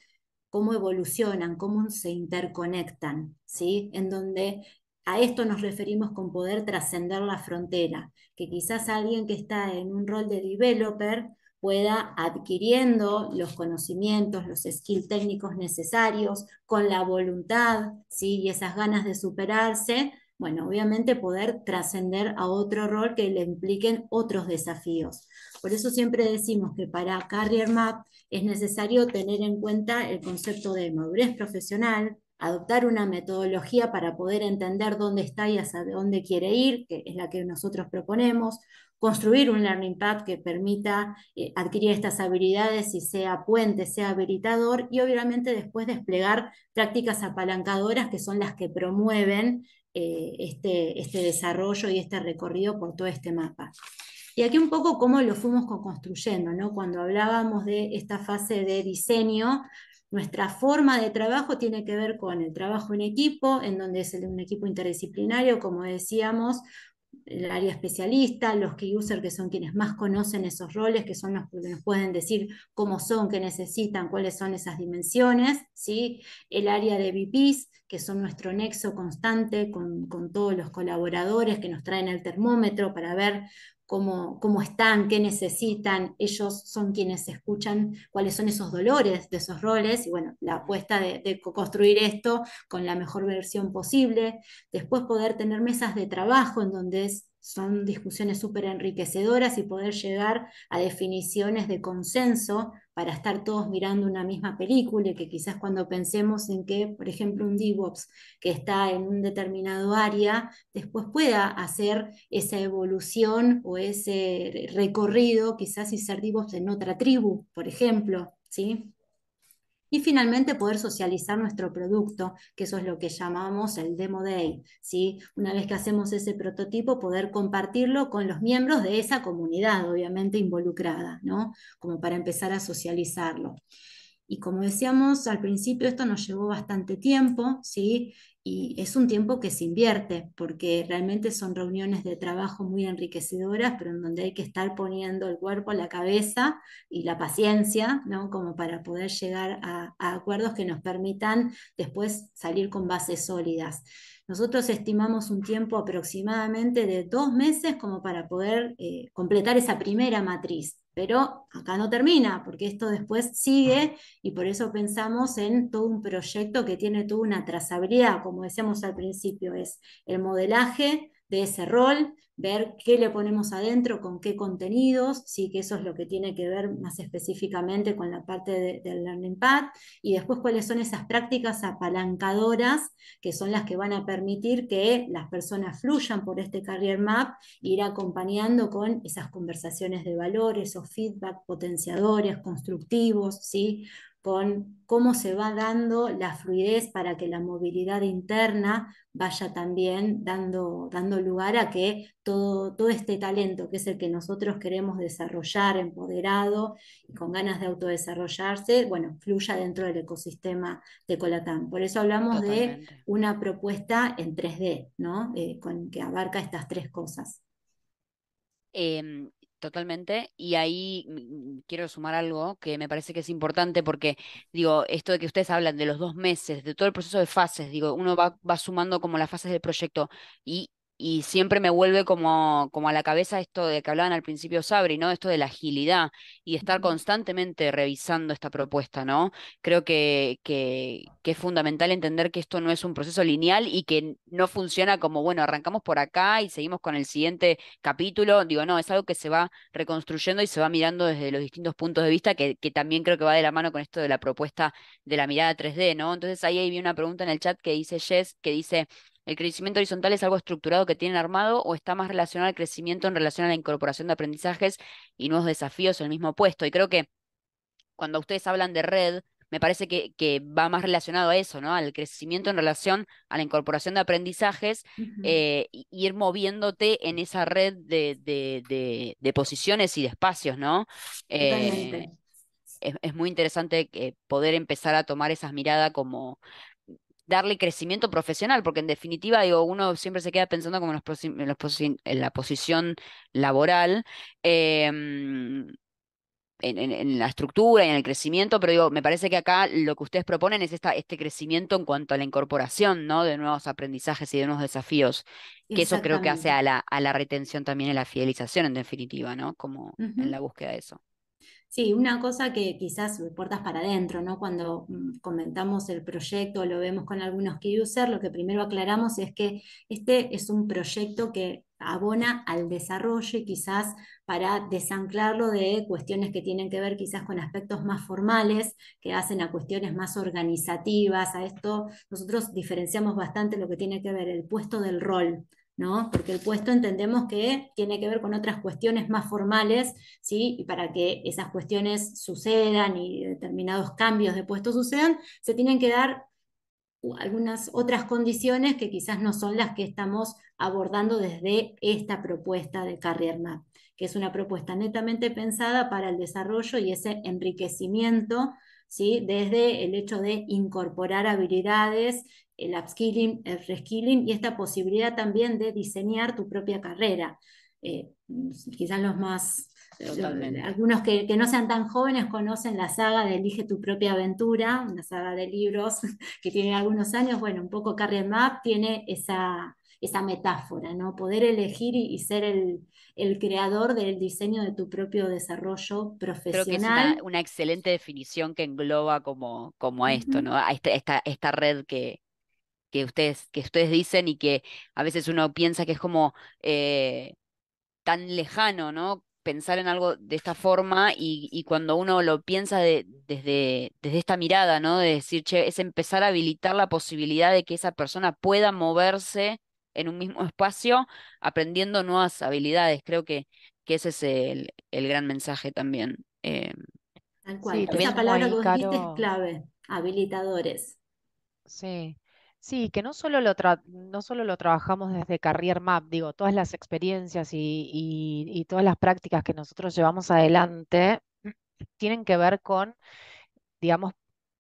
cómo evolucionan, cómo se interconectan, ¿sí? En donde a esto nos referimos con poder trascender la frontera, que quizás alguien que está en un rol de developer pueda adquiriendo los conocimientos, los skills técnicos necesarios, con la voluntad ¿sí? y esas ganas de superarse, bueno, obviamente poder trascender a otro rol que le impliquen otros desafíos. Por eso siempre decimos que para Career Map es necesario tener en cuenta el concepto de madurez profesional, adoptar una metodología para poder entender dónde está y hacia dónde quiere ir, que es la que nosotros proponemos, construir un learning path que permita eh, adquirir estas habilidades y sea puente, sea habilitador y obviamente después desplegar prácticas apalancadoras que son las que promueven eh, este, este desarrollo y este recorrido por todo este mapa. Y aquí un poco cómo lo fuimos construyendo, ¿no? Cuando hablábamos de esta fase de diseño, nuestra forma de trabajo tiene que ver con el trabajo en equipo, en donde es el un equipo interdisciplinario, como decíamos, el área especialista, los key users que son quienes más conocen esos roles, que son los que nos pueden decir cómo son, qué necesitan, cuáles son esas dimensiones, ¿sí? el área de VPs, que son nuestro nexo constante con, con todos los colaboradores que nos traen el termómetro para ver cómo, están, qué necesitan, ellos son quienes escuchan cuáles son esos dolores de esos roles y bueno, la apuesta de construir esto con la mejor versión posible, después poder tener mesas de trabajo en donde es son discusiones súper enriquecedoras y poder llegar a definiciones de consenso para estar todos mirando una misma película y que quizás cuando pensemos en que, por ejemplo, un DevOps que está en un determinado área, después pueda hacer esa evolución o ese recorrido, quizás y ser DevOps en otra tribu, por ejemplo, ¿sí? Y finalmente poder socializar nuestro producto, que eso es lo que llamamos el Demo Day. ¿sí? Una vez que hacemos ese prototipo, poder compartirlo con los miembros de esa comunidad, obviamente involucrada, ¿no? como para empezar a socializarlo. Y como decíamos al principio, esto nos llevó bastante tiempo, ¿sí? Y es un tiempo que se invierte, porque realmente son reuniones de trabajo muy enriquecedoras, pero en donde hay que estar poniendo el cuerpo, la cabeza y la paciencia, ¿no? Como para poder llegar a, acuerdos que nos permitan después salir con bases sólidas. Nosotros estimamos un tiempo aproximadamente de dos meses como para poder eh, completar esa primera matriz, pero acá no termina, porque esto después sigue y por eso pensamos en todo un proyecto que tiene toda una trazabilidad, como decíamos al principio, es el modelaje, de ese rol, ver qué le ponemos adentro, con qué contenidos, sí que eso es lo que tiene que ver más específicamente con la parte del Learning Path, y después cuáles son esas prácticas apalancadoras que son las que van a permitir que las personas fluyan por este Career Map, ir acompañando con esas conversaciones de valores o feedback potenciadores, constructivos, ¿sí? con cómo se va dando la fluidez para que la movilidad interna vaya también dando, dando lugar a que todo, todo este talento, que es el que nosotros queremos desarrollar, empoderado y con ganas de autodesarrollarse, bueno, fluya dentro del ecosistema de Colatán. Por eso hablamos de una propuesta en 3D, ¿no? Eh, que abarca estas tres cosas. Em, Totalmente. Y ahí quiero sumar algo que me parece que es importante porque, digo, esto de que ustedes hablan de los dos meses, de todo el proceso de fases, digo, uno va, va sumando como las fases del proyecto y y siempre me vuelve como, como a la cabeza esto de que hablaban al principio Sabri, ¿no? Esto de la agilidad y estar constantemente revisando esta propuesta, ¿no? Creo que, que, es fundamental entender que esto no es un proceso lineal y que no funciona como, bueno, arrancamos por acá y seguimos con el siguiente capítulo. Digo, no, es algo que se va reconstruyendo y se va mirando desde los distintos puntos de vista, que, también creo que va de la mano con esto de la propuesta de la mirada 3D, ¿no? Entonces ahí vi una pregunta en el chat que dice Jess, que dice ¿El crecimiento horizontal es algo estructurado que tienen armado o está más relacionado al crecimiento en relación a la incorporación de aprendizajes y nuevos desafíos en el mismo puesto? Y creo que cuando ustedes hablan de red, me parece que, va más relacionado a eso, ¿no? Al crecimiento en relación a la incorporación de aprendizajes, eh, y ir moviéndote en esa red de, posiciones y de espacios, ¿no? Eh, es, muy interesante poder empezar a tomar esas miradas como, darle crecimiento profesional, porque en definitiva, digo, uno siempre se queda pensando como en, la posición laboral, em, en, la estructura y en el crecimiento, pero digo, me parece que acá lo que ustedes proponen es esta, este crecimiento en cuanto a la incorporación, ¿no? De nuevos aprendizajes y de nuevos desafíos, que eso creo que hace a la, a la retención también y la fidelización, en definitiva, ¿no? Como en la búsqueda de eso. Sí, una cosa que quizás puertas para adentro, ¿no? Cuando mm, comentamos el proyecto, lo vemos con algunos key users, lo que primero aclaramos es que este es un proyecto que abona al desarrollo y quizás para desanclarlo de cuestiones que tienen que ver quizás con aspectos más formales, que hacen a cuestiones más organizativas, a esto nosotros diferenciamos bastante lo que tiene que ver el puesto del rol porque el puesto entendemos que tiene que ver con otras cuestiones más formales, ¿sí? y para que esas cuestiones sucedan y determinados cambios de puesto sucedan, se tienen que dar algunas otras condiciones que quizás no son las que estamos abordando desde esta propuesta de Career Map, que es una propuesta netamente pensada para el desarrollo y ese enriquecimiento desde el hecho de incorporar habilidades, el upskilling, el reskilling y esta posibilidad también de diseñar tu propia carrera. Eh, quizás los más Algunos que, no sean tan jóvenes conocen la saga de Elige tu propia aventura, una saga de libros que tiene algunos años. Bueno, un poco Carrie Map tiene esa, metáfora, ¿no? Poder elegir y ser el, el creador del diseño de tu propio desarrollo profesional. es una, excelente definición que engloba como, como esto, ¿no? Este, esta, esta, red que, que ustedes, que ustedes dicen y que a veces uno piensa que es como eh, tan lejano, ¿no? Pensar en algo de esta forma y, cuando uno lo piensa desde, desde esta mirada, ¿no? De decir, che, es empezar a habilitar la posibilidad de que esa persona pueda moverse en un mismo espacio, aprendiendo nuevas habilidades. Creo que, que ese es el, gran mensaje también. Eh, Tal cual, sí, esa palabra que vos dijiste es clave, habilitadores. Sí. Sí, que no solo lo no solo lo trabajamos desde Career Map, digo, todas las experiencias y todas las prácticas que nosotros llevamos adelante tienen que ver con, digamos,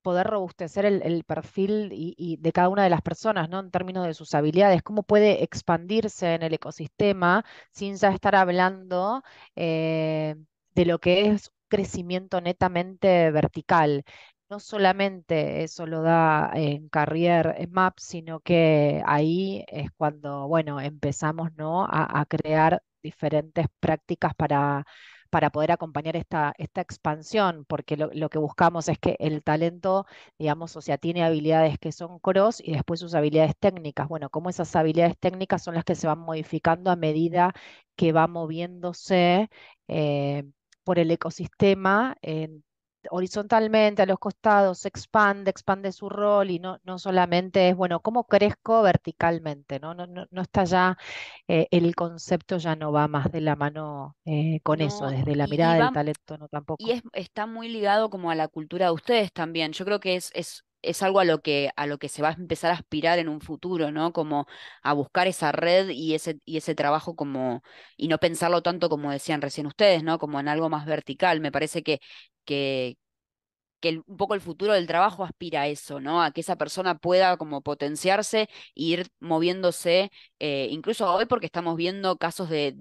poder robustecer el, perfil y, de cada una de las personas, ¿no? En términos de sus habilidades, cómo puede expandirse en el ecosistema sin ya estar hablando eh, de lo que es crecimiento netamente vertical. No solamente eso lo da en Carrier, Map, sino que ahí es cuando, bueno, empezamos ¿no? a crear diferentes prácticas para para poder acompañar esta, esta expansión, porque lo, que buscamos es que el talento, digamos, o sea, tiene habilidades que son cross y después sus habilidades técnicas. Bueno, como esas habilidades técnicas son las que se van modificando a medida que va moviéndose eh, por el ecosistema en horizontalmente, a los costados, expande, expande su rol y no, no solamente es, bueno, ¿cómo crezco verticalmente? No, no, no, está ya, eh, el concepto ya no va más de la mano eh, con eso, desde la mirada del talento, no tampoco. Y está muy ligado como a la cultura de ustedes también. Yo creo que es, es es algo a lo, que, a lo que se va a empezar a aspirar en un futuro, ¿no? Como a buscar esa red y ese, y ese trabajo como, y no pensarlo tanto como decían recién ustedes, ¿no? Como en algo más vertical. Me parece que, que, que un poco el futuro del trabajo aspira a eso, ¿no? A que esa persona pueda como potenciarse e ir moviéndose, eh, incluso hoy porque estamos viendo casos de,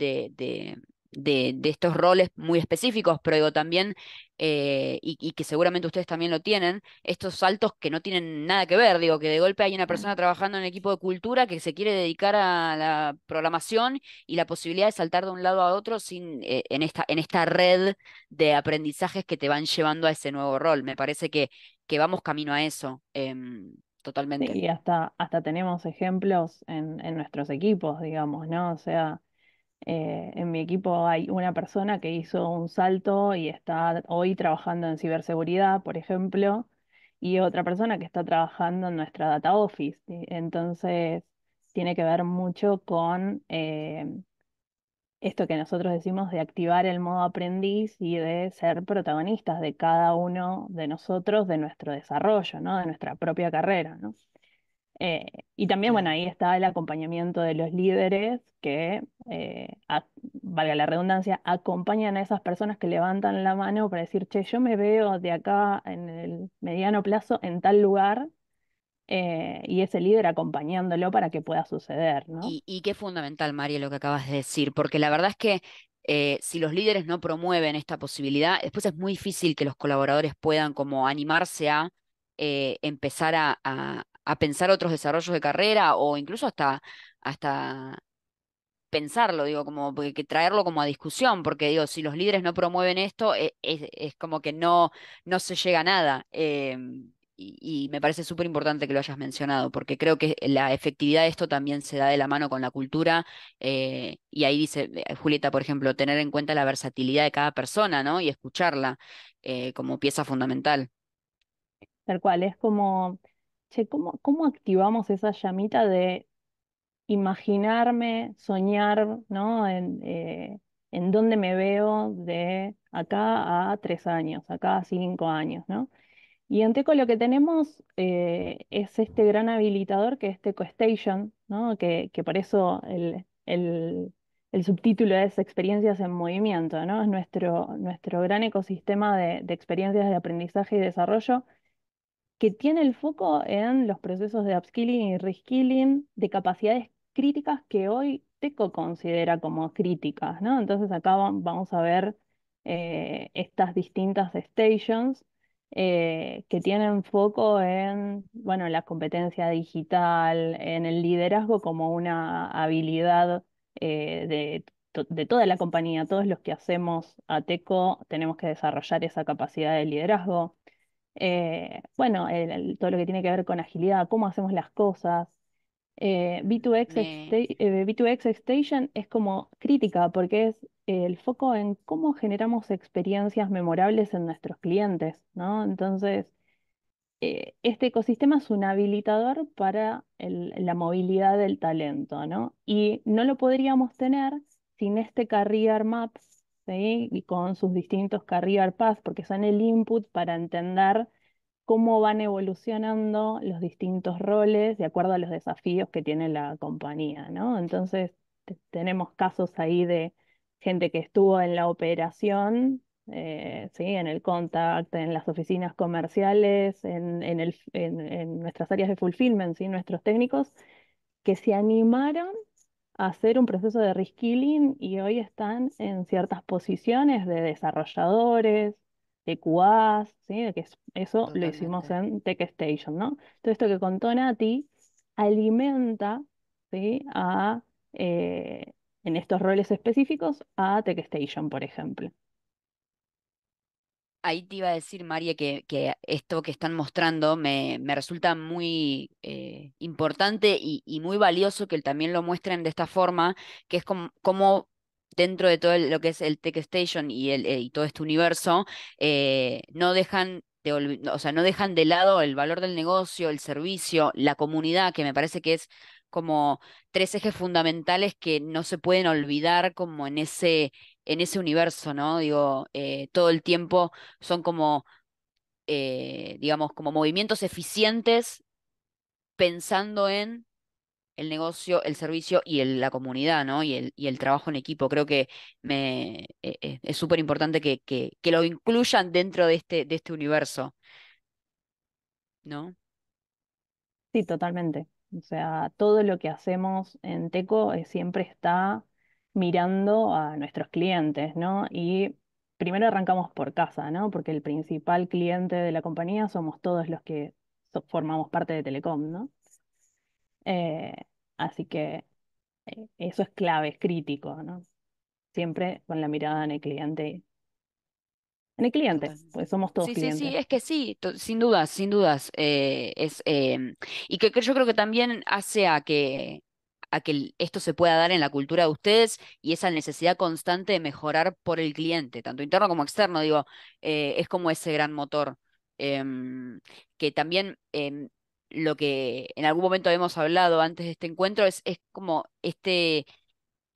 de, estos roles muy específicos, pero digo también, eh, y, que seguramente ustedes también lo tienen, estos saltos que no tienen nada que ver, digo, que de golpe hay una persona trabajando en el equipo de cultura que se quiere dedicar a la programación y la posibilidad de saltar de un lado a otro sin, eh, en, esta, en esta red de aprendizajes que te van llevando a ese nuevo rol. Me parece que, que vamos camino a eso. Em, totalmente. y hasta, hasta tenemos ejemplos en, en nuestros equipos, digamos, ¿no? O sea, eh, en mi equipo hay una persona que hizo un salto y está hoy trabajando en ciberseguridad, por ejemplo, y otra persona que está trabajando en nuestra data office. Entonces, tiene que ver mucho con eh, esto que nosotros decimos de activar el modo aprendiz y de ser protagonistas de cada uno de nosotros, de nuestro desarrollo, de nuestra propia carrera. ¿no? Eh, y también, bueno, ahí está el acompañamiento de los líderes que, eh, valga la redundancia, acompañan a esas personas que levantan la mano para decir, che, yo me veo de acá en el mediano plazo en tal lugar eh, y ese líder acompañándolo para que pueda suceder. Y, qué fundamental, María, lo que acabas de decir, porque la verdad es que si los líderes no promueven esta posibilidad, después es muy difícil que los colaboradores puedan como animarse a empezar a, a pensar otros desarrollos de carrera o incluso hasta, hasta pensarlo, digo, como que traerlo como a discusión, porque digo, si los líderes no promueven esto, e, es, como que no, no se llega a nada. Em, y, me parece súper importante que lo hayas mencionado, porque creo que la efectividad de esto también se da de la mano con la cultura. Eh, y ahí dice eh, Julieta, por ejemplo, tener en cuenta la versatilidad de cada persona, ¿no? Y escucharla eh, como pieza fundamental. Tal cual, es como ¿cómo, activamos esa llamita de imaginarme, soñar, eh, En, dónde me veo de acá a tres años, acá a cinco años, Y en Teco lo que tenemos eh, es este gran habilitador que es Teco Station, que, por eso el, subtítulo es Experiencias en Movimiento, ¿no? es nuestro, nuestro gran ecosistema de experiencias de aprendizaje y desarrollo que tiene el foco en los procesos de upskilling y reskilling de capacidades críticas que hoy TECO considera como críticas, ¿no? Entonces acá vamos a ver eh, estas distintas stations eh, que tienen foco en, bueno, la competencia digital, en el liderazgo como una habilidad eh, de de toda la compañía, todos los que hacemos a TECO, tenemos que desarrollar esa capacidad de liderazgo. Eh, bueno, todo lo que tiene que ver con agilidad, cómo hacemos las cosas. Eh, B2X, Station eh, es como crítica porque es el foco en cómo generamos experiencias memorables en nuestros clientes, ¿no? Entonces, este ecosistema es un habilitador para la movilidad del talento, ¿no? Y no lo podríamos tener sin este career Maps y con sus distintos career paths, porque son el input para entender cómo van evolucionando los distintos roles de acuerdo a los desafíos que tiene la compañía, Entonces, tenemos casos ahí de gente que estuvo en la operación, eh, ¿sí? en el contact, en las oficinas comerciales, en, nuestras áreas de fulfillment, ¿sí? nuestros técnicos, que se animaron hacer un proceso de reskilling y hoy están en ciertas posiciones de desarrolladores, de QAs, que eso lo hicimos en TechStation, ¿no? Todo esto que contó Nati alimenta a, eh, en estos roles específicos a TechStation, por ejemplo ahí te iba a decir, María, que, que esto que están mostrando me, me resulta muy eh, importante y, muy valioso que también lo muestren de esta forma, que es como, dentro de todo lo que es el Tech Station y, el, eh, y todo este universo, eh, no dejan o sea, no dejan de lado el valor del negocio, el servicio, la comunidad, que me parece que es como tres ejes fundamentales que no se pueden olvidar como en ese, en ese universo, ¿no? Digo, eh, todo el tiempo son como, eh, digamos, como movimientos eficientes pensando en el negocio, el servicio y la comunidad, ¿no? Y el, trabajo en equipo. Creo que e, e, es súper importante que, que, lo incluyan dentro de este, de este universo, ¿no? Sí, totalmente. O sea, todo lo que hacemos en Teco eh, siempre está mirando a nuestros clientes, ¿no? Y primero arrancamos por casa, ¿no? Porque el principal cliente de la compañía somos todos los que formamos parte de Telecom, ¿no? Eh, así que eh, eso es clave, es crítico, ¿no? Siempre con la mirada en el cliente en el cliente, pues somos todos sí, clientes. Sí, sí, es que sí, sin dudas, sin dudas. Eh, es, em, y que, yo creo que también hace a que, a que esto se pueda dar en la cultura de ustedes y esa necesidad constante de mejorar por el cliente, tanto interno como externo, digo, eh, es como ese gran motor. Em, que también em, lo que en algún momento hemos hablado antes de este encuentro es, es como este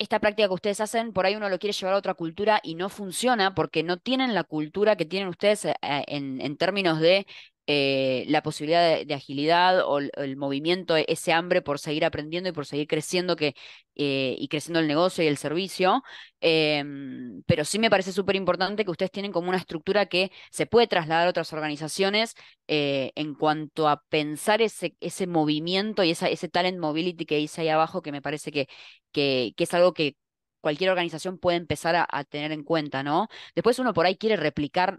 esta práctica que ustedes hacen, por ahí uno lo quiere llevar a otra cultura y no funciona porque no tienen la cultura que tienen ustedes eh, eh, en, en términos de eh, la posibilidad de, agilidad o el, movimiento, e-, ese hambre por seguir aprendiendo y por seguir creciendo que, eh, y creciendo el negocio y el servicio. Em, pero sí me parece súper importante que ustedes tienen como una estructura que se puede trasladar a otras organizaciones eh, en cuanto a pensar ese, ese movimiento y esa, ese talent mobility que dice ahí abajo, que me parece que, que, es algo que cualquier organización puede empezar a, a, tener en cuenta, ¿no? Después uno por ahí quiere replicar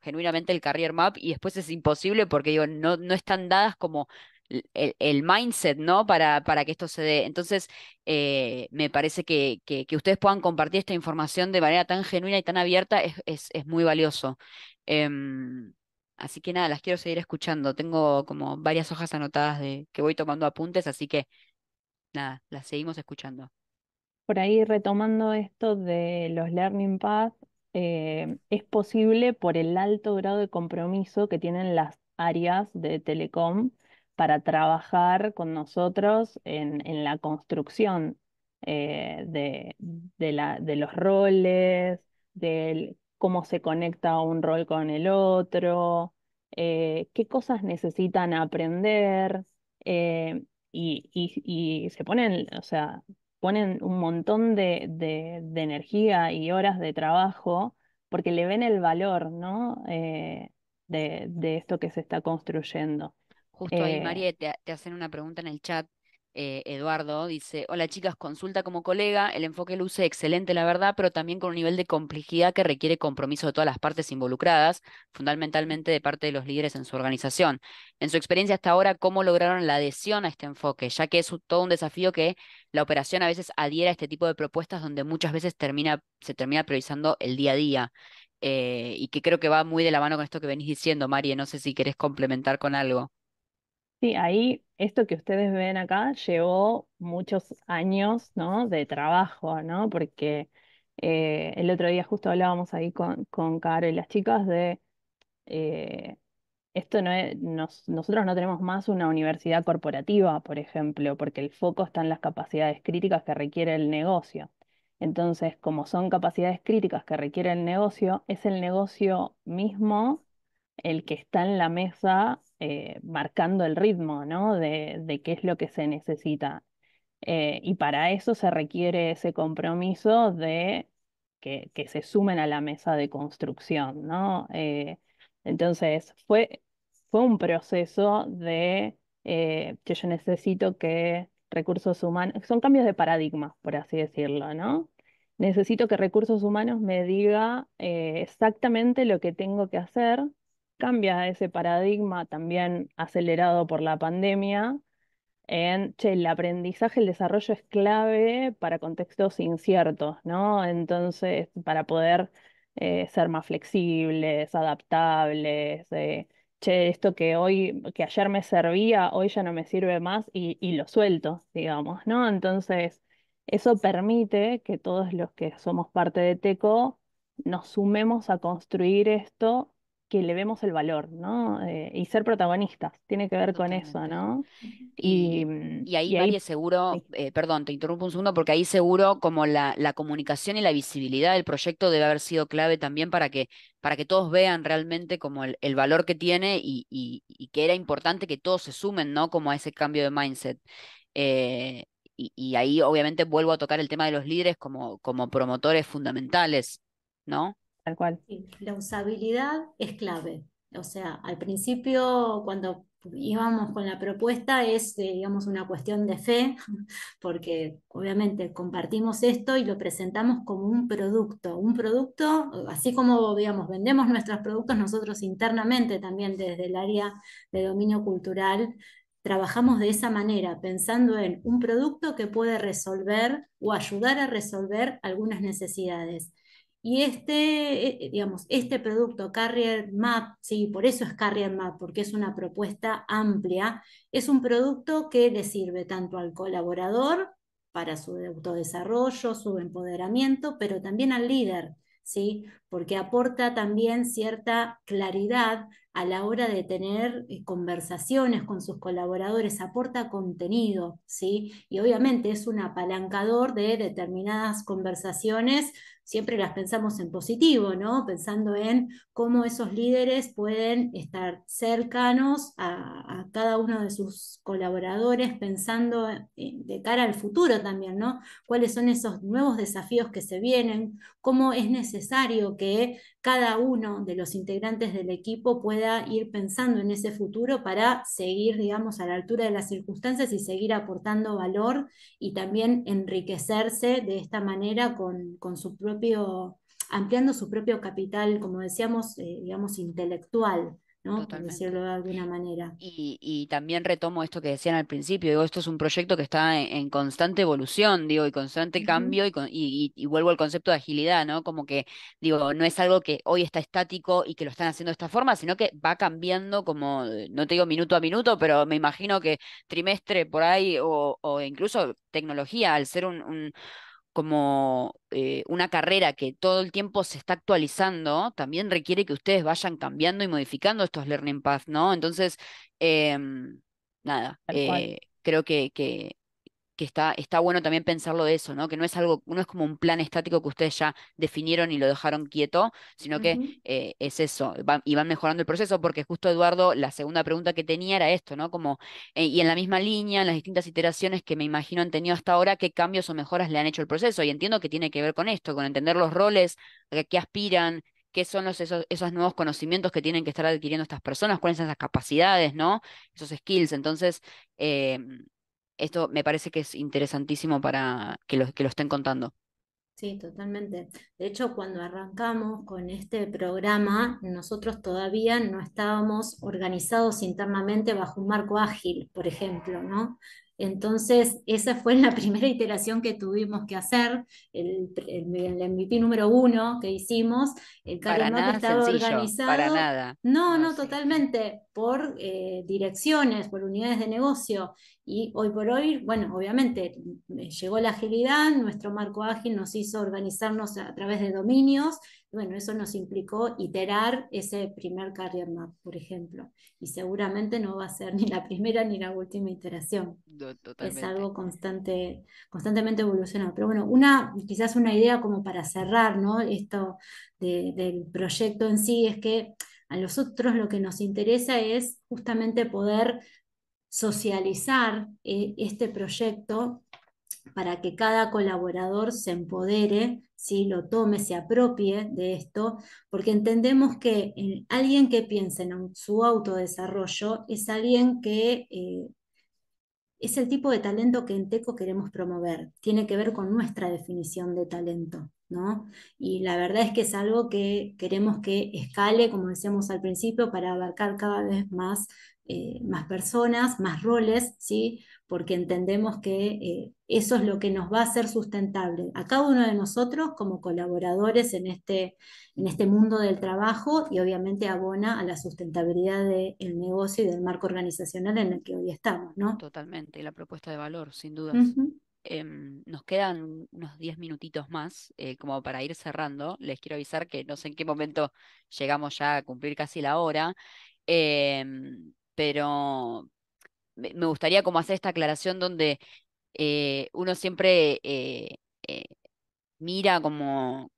genuinamente el career map y después es imposible porque digo, no, no están dadas como el, mindset, ¿no? Para, para que esto se dé. Entonces, eh, me parece que, ustedes puedan compartir esta información de manera tan genuina y tan abierta es, muy valioso. Em, así que nada, las quiero seguir escuchando. Tengo como varias hojas anotadas de que voy tomando apuntes, así que nada, las seguimos escuchando. Por ahí retomando esto de los learning paths, eh, es posible por el alto grado de compromiso que tienen las áreas de telecom para trabajar con nosotros en, la construcción eh, de, la, de los roles, de cómo se conecta un rol con el otro, eh, qué cosas necesitan aprender. y, y, se ponen, o sea, ponen un montón de, energía y horas de trabajo porque le ven el valor, ¿no? Eh, de, esto que se está construyendo. Justo ahí, eh, María, te hacen una pregunta en el chat eh, Eduardo, dice, hola chicas, consulta como colega, el enfoque luce excelente, la verdad, pero también con un nivel de complejidad que requiere compromiso de todas las partes involucradas, fundamentalmente de parte de los líderes en su organización. En su experiencia hasta ahora, ¿cómo lograron la adhesión a este enfoque? Ya que es todo un desafío que la operación a veces adhiera a este tipo de propuestas donde muchas veces se termina priorizando el día a día. Eh, y que creo que va muy de la mano con esto que venís diciendo, María, no sé si querés complementar con algo. Sí, ahí esto que ustedes ven acá llevó muchos años, ¿no? De trabajo, ¿no? Porque eh, el otro día justo hablábamos ahí con, con Caro y las chicas de eh, esto no es, nosotros no tenemos más una universidad corporativa, por ejemplo, porque el foco está en las capacidades críticas que requiere el negocio. Entonces, como son capacidades críticas que requiere el negocio, es el negocio mismo el que está en la mesa eh, marcando el ritmo, De, qué es lo que se necesita. Eh, y para eso se requiere ese compromiso de que, se sumen a la mesa de construcción, eh, entonces, fue, un proceso de que yo necesito que recursos humanos, son cambios de paradigma, por así decirlo, ¿no? Necesito que recursos humanos me diga exactamente lo que tengo que hacer cambia ese paradigma también acelerado por la pandemia en, che, el aprendizaje, el desarrollo es clave para contextos inciertos, ¿no? Entonces, para poder eh, ser más flexibles, adaptables, eh, che, esto que hoy, que ayer me servía, hoy ya no me sirve más y, y lo suelto, digamos, ¿no? Entonces, eso permite que todos los que somos parte de TECO nos sumemos a construir esto que le vemos el valor, ¿no? Eh, y ser protagonistas, tiene que ver con eso, ¿no? Mm, y, ahí, seguro, eh, perdón, te interrumpo un segundo, porque ahí seguro como la, comunicación y la visibilidad del proyecto debe haber sido clave también para que, para que todos vean realmente como el, valor que tiene y, que era importante que todos se sumen, ¿no? Como a ese cambio de mindset. Eh, y, ahí obviamente vuelvo a tocar el tema de los líderes como, como promotores fundamentales, ¿no? cual. la usabilidad es clave. O sea, al principio, cuando íbamos con la propuesta, es, eh, digamos, una cuestión de fe, porque obviamente compartimos esto y lo presentamos como un producto. Un producto, así como, digamos, vendemos nuestros productos nosotros internamente también desde el área de dominio cultural, trabajamos de esa manera, pensando en un producto que puede resolver o ayudar a resolver algunas necesidades. Y este, eh, digamos, este producto, Carrier Map, sí, por eso es Carrier Map, porque es una propuesta amplia, es un producto que le sirve tanto al colaborador para su autodesarrollo, su empoderamiento, pero también al líder, ¿sí? porque aporta también cierta claridad a la hora de tener eh, conversaciones con sus colaboradores, aporta contenido, ¿sí? y obviamente es un apalancador de determinadas conversaciones siempre las pensamos en positivo, ¿no? Pensando en cómo esos líderes pueden estar cercanos a, cada uno de sus colaboradores, pensando eh, de cara al futuro también, ¿no? Cuáles son esos nuevos desafíos que se vienen, cómo es necesario que cada uno de los integrantes del equipo pueda ir pensando en ese futuro para seguir, digamos, a la altura de las circunstancias y seguir aportando valor y también enriquecerse de esta manera con, con su propio ampliando su propio capital, como decíamos, eh, digamos, intelectual. ¿no? Por decirlo de alguna manera. Y, también retomo esto que decían al principio, digo, esto es un proyecto que está en, constante evolución, digo, y constante cambio, y, vuelvo al concepto de agilidad, ¿no? Como que, digo, no es algo que hoy está estático y que lo están haciendo de esta forma, sino que va cambiando como, eh, no te digo minuto a minuto, pero me imagino que trimestre por ahí, o, incluso tecnología, al ser un como eh, una carrera que todo el tiempo se está actualizando, también requiere que ustedes vayan cambiando y modificando estos learning paths, ¿no? Entonces, em, nada, eh, creo que, que está, está bueno también pensarlo de eso, ¿no? Que no es algo, no es como un plan estático que ustedes ya definieron y lo dejaron quieto, sino que eh, es eso, y van mejorando el proceso, porque justo Eduardo, la segunda pregunta que tenía era esto, ¿no? Como, eh, y en la misma línea, en las distintas iteraciones que me imagino han tenido hasta ahora, ¿qué cambios o mejoras le han hecho al proceso? Y entiendo que tiene que ver con esto, con entender los roles, a qué aspiran, qué son esos, esos, nuevos conocimientos que tienen que estar adquiriendo estas personas, cuáles son esas capacidades, ¿no? Esos skills. Entonces, em, esto me parece que es interesantísimo para que lo, que lo estén contando. Sí, totalmente. De hecho, cuando arrancamos con este programa, nosotros todavía no estábamos organizados internamente bajo un marco ágil, por ejemplo, ¿no? Entonces, esa fue la primera iteración que tuvimos que hacer, el, MVP número uno que hicimos, el nada estaba sencillo, organizado. Para nada. No, no, totalmente, por eh, direcciones, por unidades de negocio. Y hoy por hoy, bueno, obviamente llegó la agilidad, nuestro marco ágil nos hizo organizarnos a través de dominios bueno, eso nos implicó iterar ese primer career map, por ejemplo, y seguramente no va a ser ni la primera ni la última iteración. Es algo constante, constantemente evolucionado. Pero bueno, una, quizás una idea como para cerrar, ¿no? Esto del proyecto en sí es que a nosotros lo que nos interesa es justamente poder socializar eh, este proyecto para que cada colaborador se empodere, si lo tome, se apropie de esto, porque entendemos que alguien que piense en su autodesarrollo es alguien que eh, es el tipo de talento que en TECO queremos promover. Tiene que ver con nuestra definición de talento. ¿no? Y la verdad es que es algo que queremos que escale, como decíamos al principio, para abarcar cada vez más eh, más personas, más roles, ¿sí? porque entendemos que eh, eso es lo que nos va a hacer sustentable a cada uno de nosotros como colaboradores en este, en este mundo del trabajo y obviamente abona a la sustentabilidad del negocio y del marco organizacional en el que hoy estamos. ¿no? Totalmente, la propuesta de valor, sin dudas. Em, nos quedan unos 10 minutitos más, eh, como para ir cerrando. Les quiero avisar que no sé en qué momento llegamos ya a cumplir casi la hora. Em, pero me gustaría como hacer esta aclaración donde eh, uno siempre eh, eh, mira como,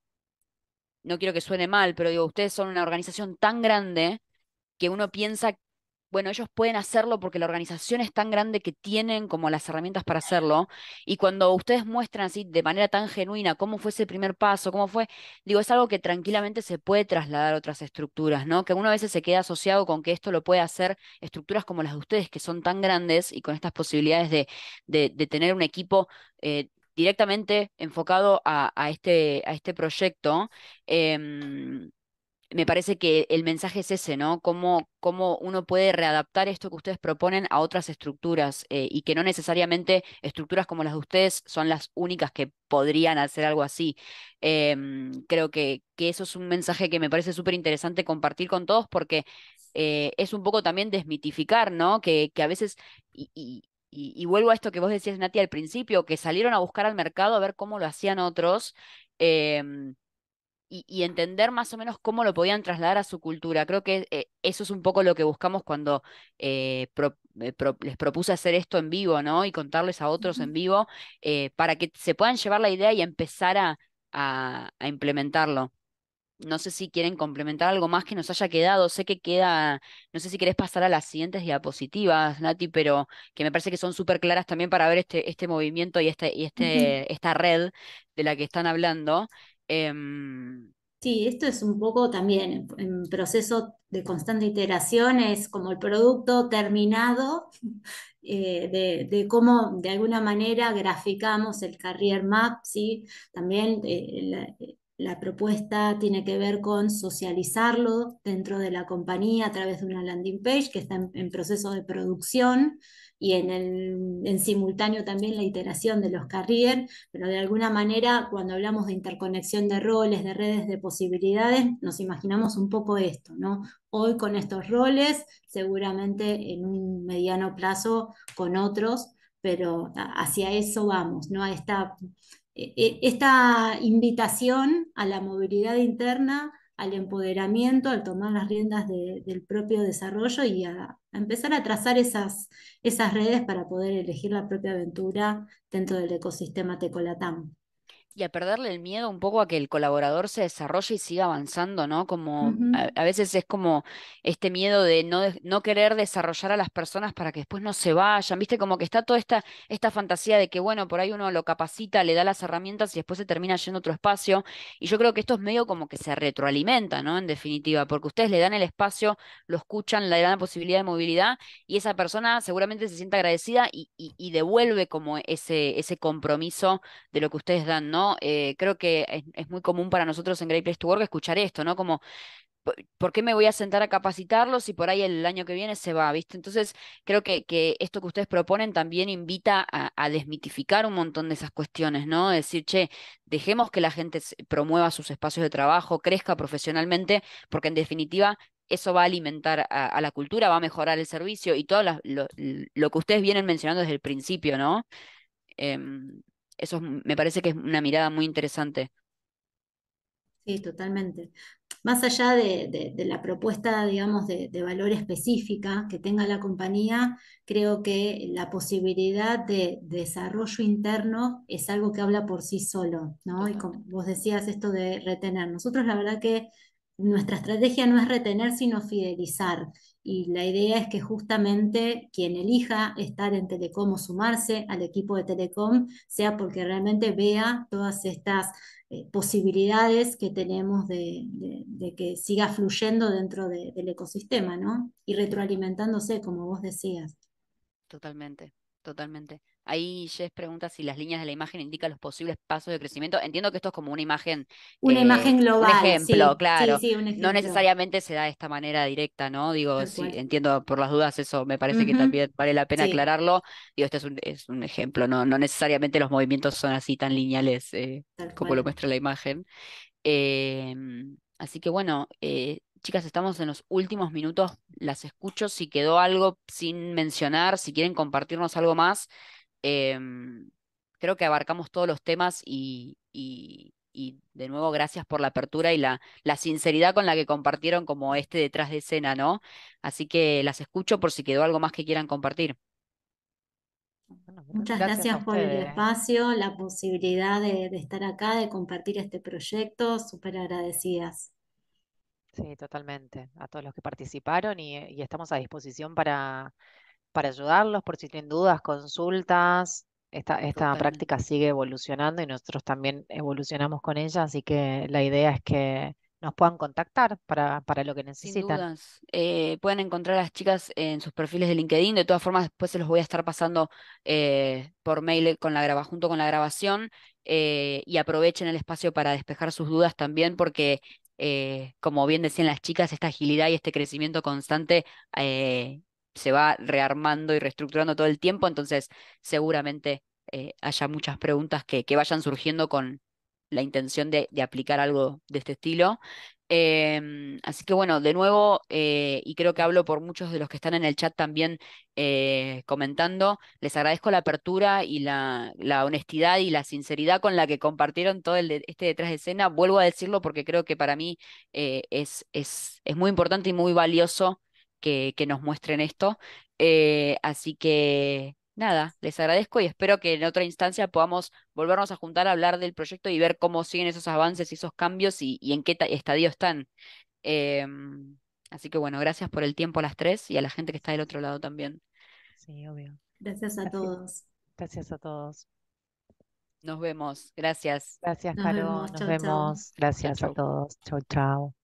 no quiero que suene mal, pero digo, ustedes son una organización tan grande que uno piensa bueno, ellos pueden hacerlo porque la organización es tan grande que tienen como las herramientas para hacerlo. Y cuando ustedes muestran así de manera tan genuina cómo fue ese primer paso, cómo fue, digo, es algo que tranquilamente se puede trasladar a otras estructuras, ¿no? Que algunas veces se queda asociado con que esto lo puede hacer estructuras como las de ustedes, que son tan grandes y con estas posibilidades de, tener un equipo. Eh, directamente enfocado a, este, a este proyecto. Eh, me parece que el mensaje es ese, ¿no? Cómo, uno puede readaptar esto que ustedes proponen a otras estructuras eh, y que no necesariamente estructuras como las de ustedes son las únicas que podrían hacer algo así. Em, creo que, eso es un mensaje que me parece súper interesante compartir con todos porque eh, es un poco también desmitificar, ¿no? Que, que a veces, y, y, vuelvo a esto que vos decías, Nati, al principio, que salieron a buscar al mercado a ver cómo lo hacían otros. Em, y, entender más o menos cómo lo podían trasladar a su cultura. Creo que eh, eso es un poco lo que buscamos cuando eh, eh, les propuse hacer esto en vivo, ¿no? Y contarles a otros en vivo para que se puedan llevar la idea y empezar a, implementarlo. No sé si quieren complementar algo más que nos haya quedado. Sé que queda, no sé si querés pasar a las siguientes diapositivas, Nati, pero que me parece que son súper claras también para ver este, este movimiento y, este, y este, esta red de la que están hablando. Em, sí, esto es un poco también en proceso de constante iteración, es como el producto terminado eh, de, cómo de alguna manera graficamos el career map, ¿sí? También eh, eh, la, propuesta tiene que ver con socializarlo dentro de la compañía a través de una landing page que está en proceso de producción, y en, simultáneo también la iteración de los carriles, pero de alguna manera cuando hablamos de interconexión de roles, de redes de posibilidades, nos imaginamos un poco esto, ¿no? Hoy con estos roles, seguramente en un mediano plazo con otros, pero hacia eso vamos, ¿no? E, e, esta invitación a la movilidad interna, al empoderamiento, al tomar las riendas del propio desarrollo y a, empezar a trazar esas, esas redes para poder elegir la propia aventura dentro del ecosistema tecolatán y a perderle el miedo un poco a que el colaborador se desarrolle y siga avanzando, ¿no? Como a, veces es como este miedo de no, no, querer desarrollar a las personas para que después no se vayan, ¿viste? Como que está toda esta, esta fantasía de que, bueno, por ahí uno lo capacita, le da las herramientas y después se termina yendo a otro espacio. Y yo creo que esto es medio como que se retroalimenta, ¿no? En definitiva, porque ustedes le dan el espacio, lo escuchan, le dan la posibilidad de movilidad y esa persona seguramente se siente agradecida y, y devuelve como ese, ese compromiso de lo que ustedes dan, ¿no? Eh, creo que es, muy común para nosotros en Great Place to Work escuchar esto, ¿no? Como, ¿por qué me voy a sentar a capacitarlos si por ahí el año que viene se va, ¿viste? Entonces, creo que, esto que ustedes proponen también invita a, desmitificar un montón de esas cuestiones, ¿no? Decir, che, dejemos que la gente promueva sus espacios de trabajo, crezca profesionalmente, porque en definitiva eso va a alimentar a, la cultura, va a mejorar el servicio y todo lo, que ustedes vienen mencionando desde el principio, ¿no? Em, eso me parece que es una mirada muy interesante. Sí, totalmente. Más allá de, la propuesta, digamos, de, valor específica que tenga la compañía, creo que la posibilidad de desarrollo interno es algo que habla por sí solo, ¿no? Y como vos decías esto de retener. Nosotros la verdad que nuestra estrategia no es retener, sino fidelizar y la idea es que justamente quien elija estar en Telecom o sumarse al equipo de Telecom sea porque realmente vea todas estas eh, posibilidades que tenemos de, que siga fluyendo dentro del ecosistema, ¿no? Y retroalimentándose, como vos decías. Totalmente, totalmente. Ahí Jess pregunta si las líneas de la imagen indican los posibles pasos de crecimiento. Entiendo que esto es como una imagen. Una eh, imagen global. Un ejemplo, claro. Sí, un ejemplo. No necesariamente se da de esta manera directa, ¿no? Digo, sí, entiendo por las dudas, eso me parece que también vale la pena aclararlo. Digo, este es un, ejemplo, ¿no? No necesariamente los movimientos son así tan lineales eh, como lo muestra la imagen. Em, así que bueno, eh, chicas, estamos en los últimos minutos. Las escucho. Si quedó algo sin mencionar, si quieren compartirnos algo más. Em, creo que abarcamos todos los temas y, de nuevo gracias por la apertura y la, la sinceridad con la que compartieron como este detrás de escena, ¿no? Así que las escucho por si quedó algo más que quieran compartir. muchas gracias, por el espacio, la posibilidad de, estar acá, de compartir este proyecto, súper agradecidas. Sí, totalmente, a todos los que participaron y estamos a disposición para para ayudarlos por si tienen dudas, consultas. Esta, esta práctica sigue evolucionando y nosotros también evolucionamos con ella, así que la idea es que nos puedan contactar para, para lo que necesitan. Eh, pueden encontrar a las chicas en sus perfiles de LinkedIn. De todas formas, después se los voy a estar pasando eh, por mail con la junto con la grabación. Eh, y aprovechen el espacio para despejar sus dudas también, porque como bien decían las chicas, esta agilidad y este crecimiento constante se va rearmando y reestructurando todo el tiempo, entonces seguramente eh, haya muchas preguntas que, vayan surgiendo con la intención de, aplicar algo de este estilo. Em, así que bueno, de nuevo, eh, y creo que hablo por muchos de los que están en el chat también eh, comentando, les agradezco la apertura y la, honestidad y la sinceridad con la que compartieron todo este detrás de escena. Vuelvo a decirlo porque creo que para mí es muy importante y muy valioso que, nos muestren esto. Eh, así que nada, les agradezco y espero que en otra instancia podamos volvernos a juntar a hablar del proyecto y ver cómo siguen esos avances y esos cambios y, en qué estadio están. Em, así que bueno, gracias por el tiempo a las tres y a la gente que está del otro lado también. Sí, obvio. Gracias a todos. Gracias a todos. Nos vemos. Gracias. Gracias, Carlos. Nos vemos. Gracias a todos. Chau, chau.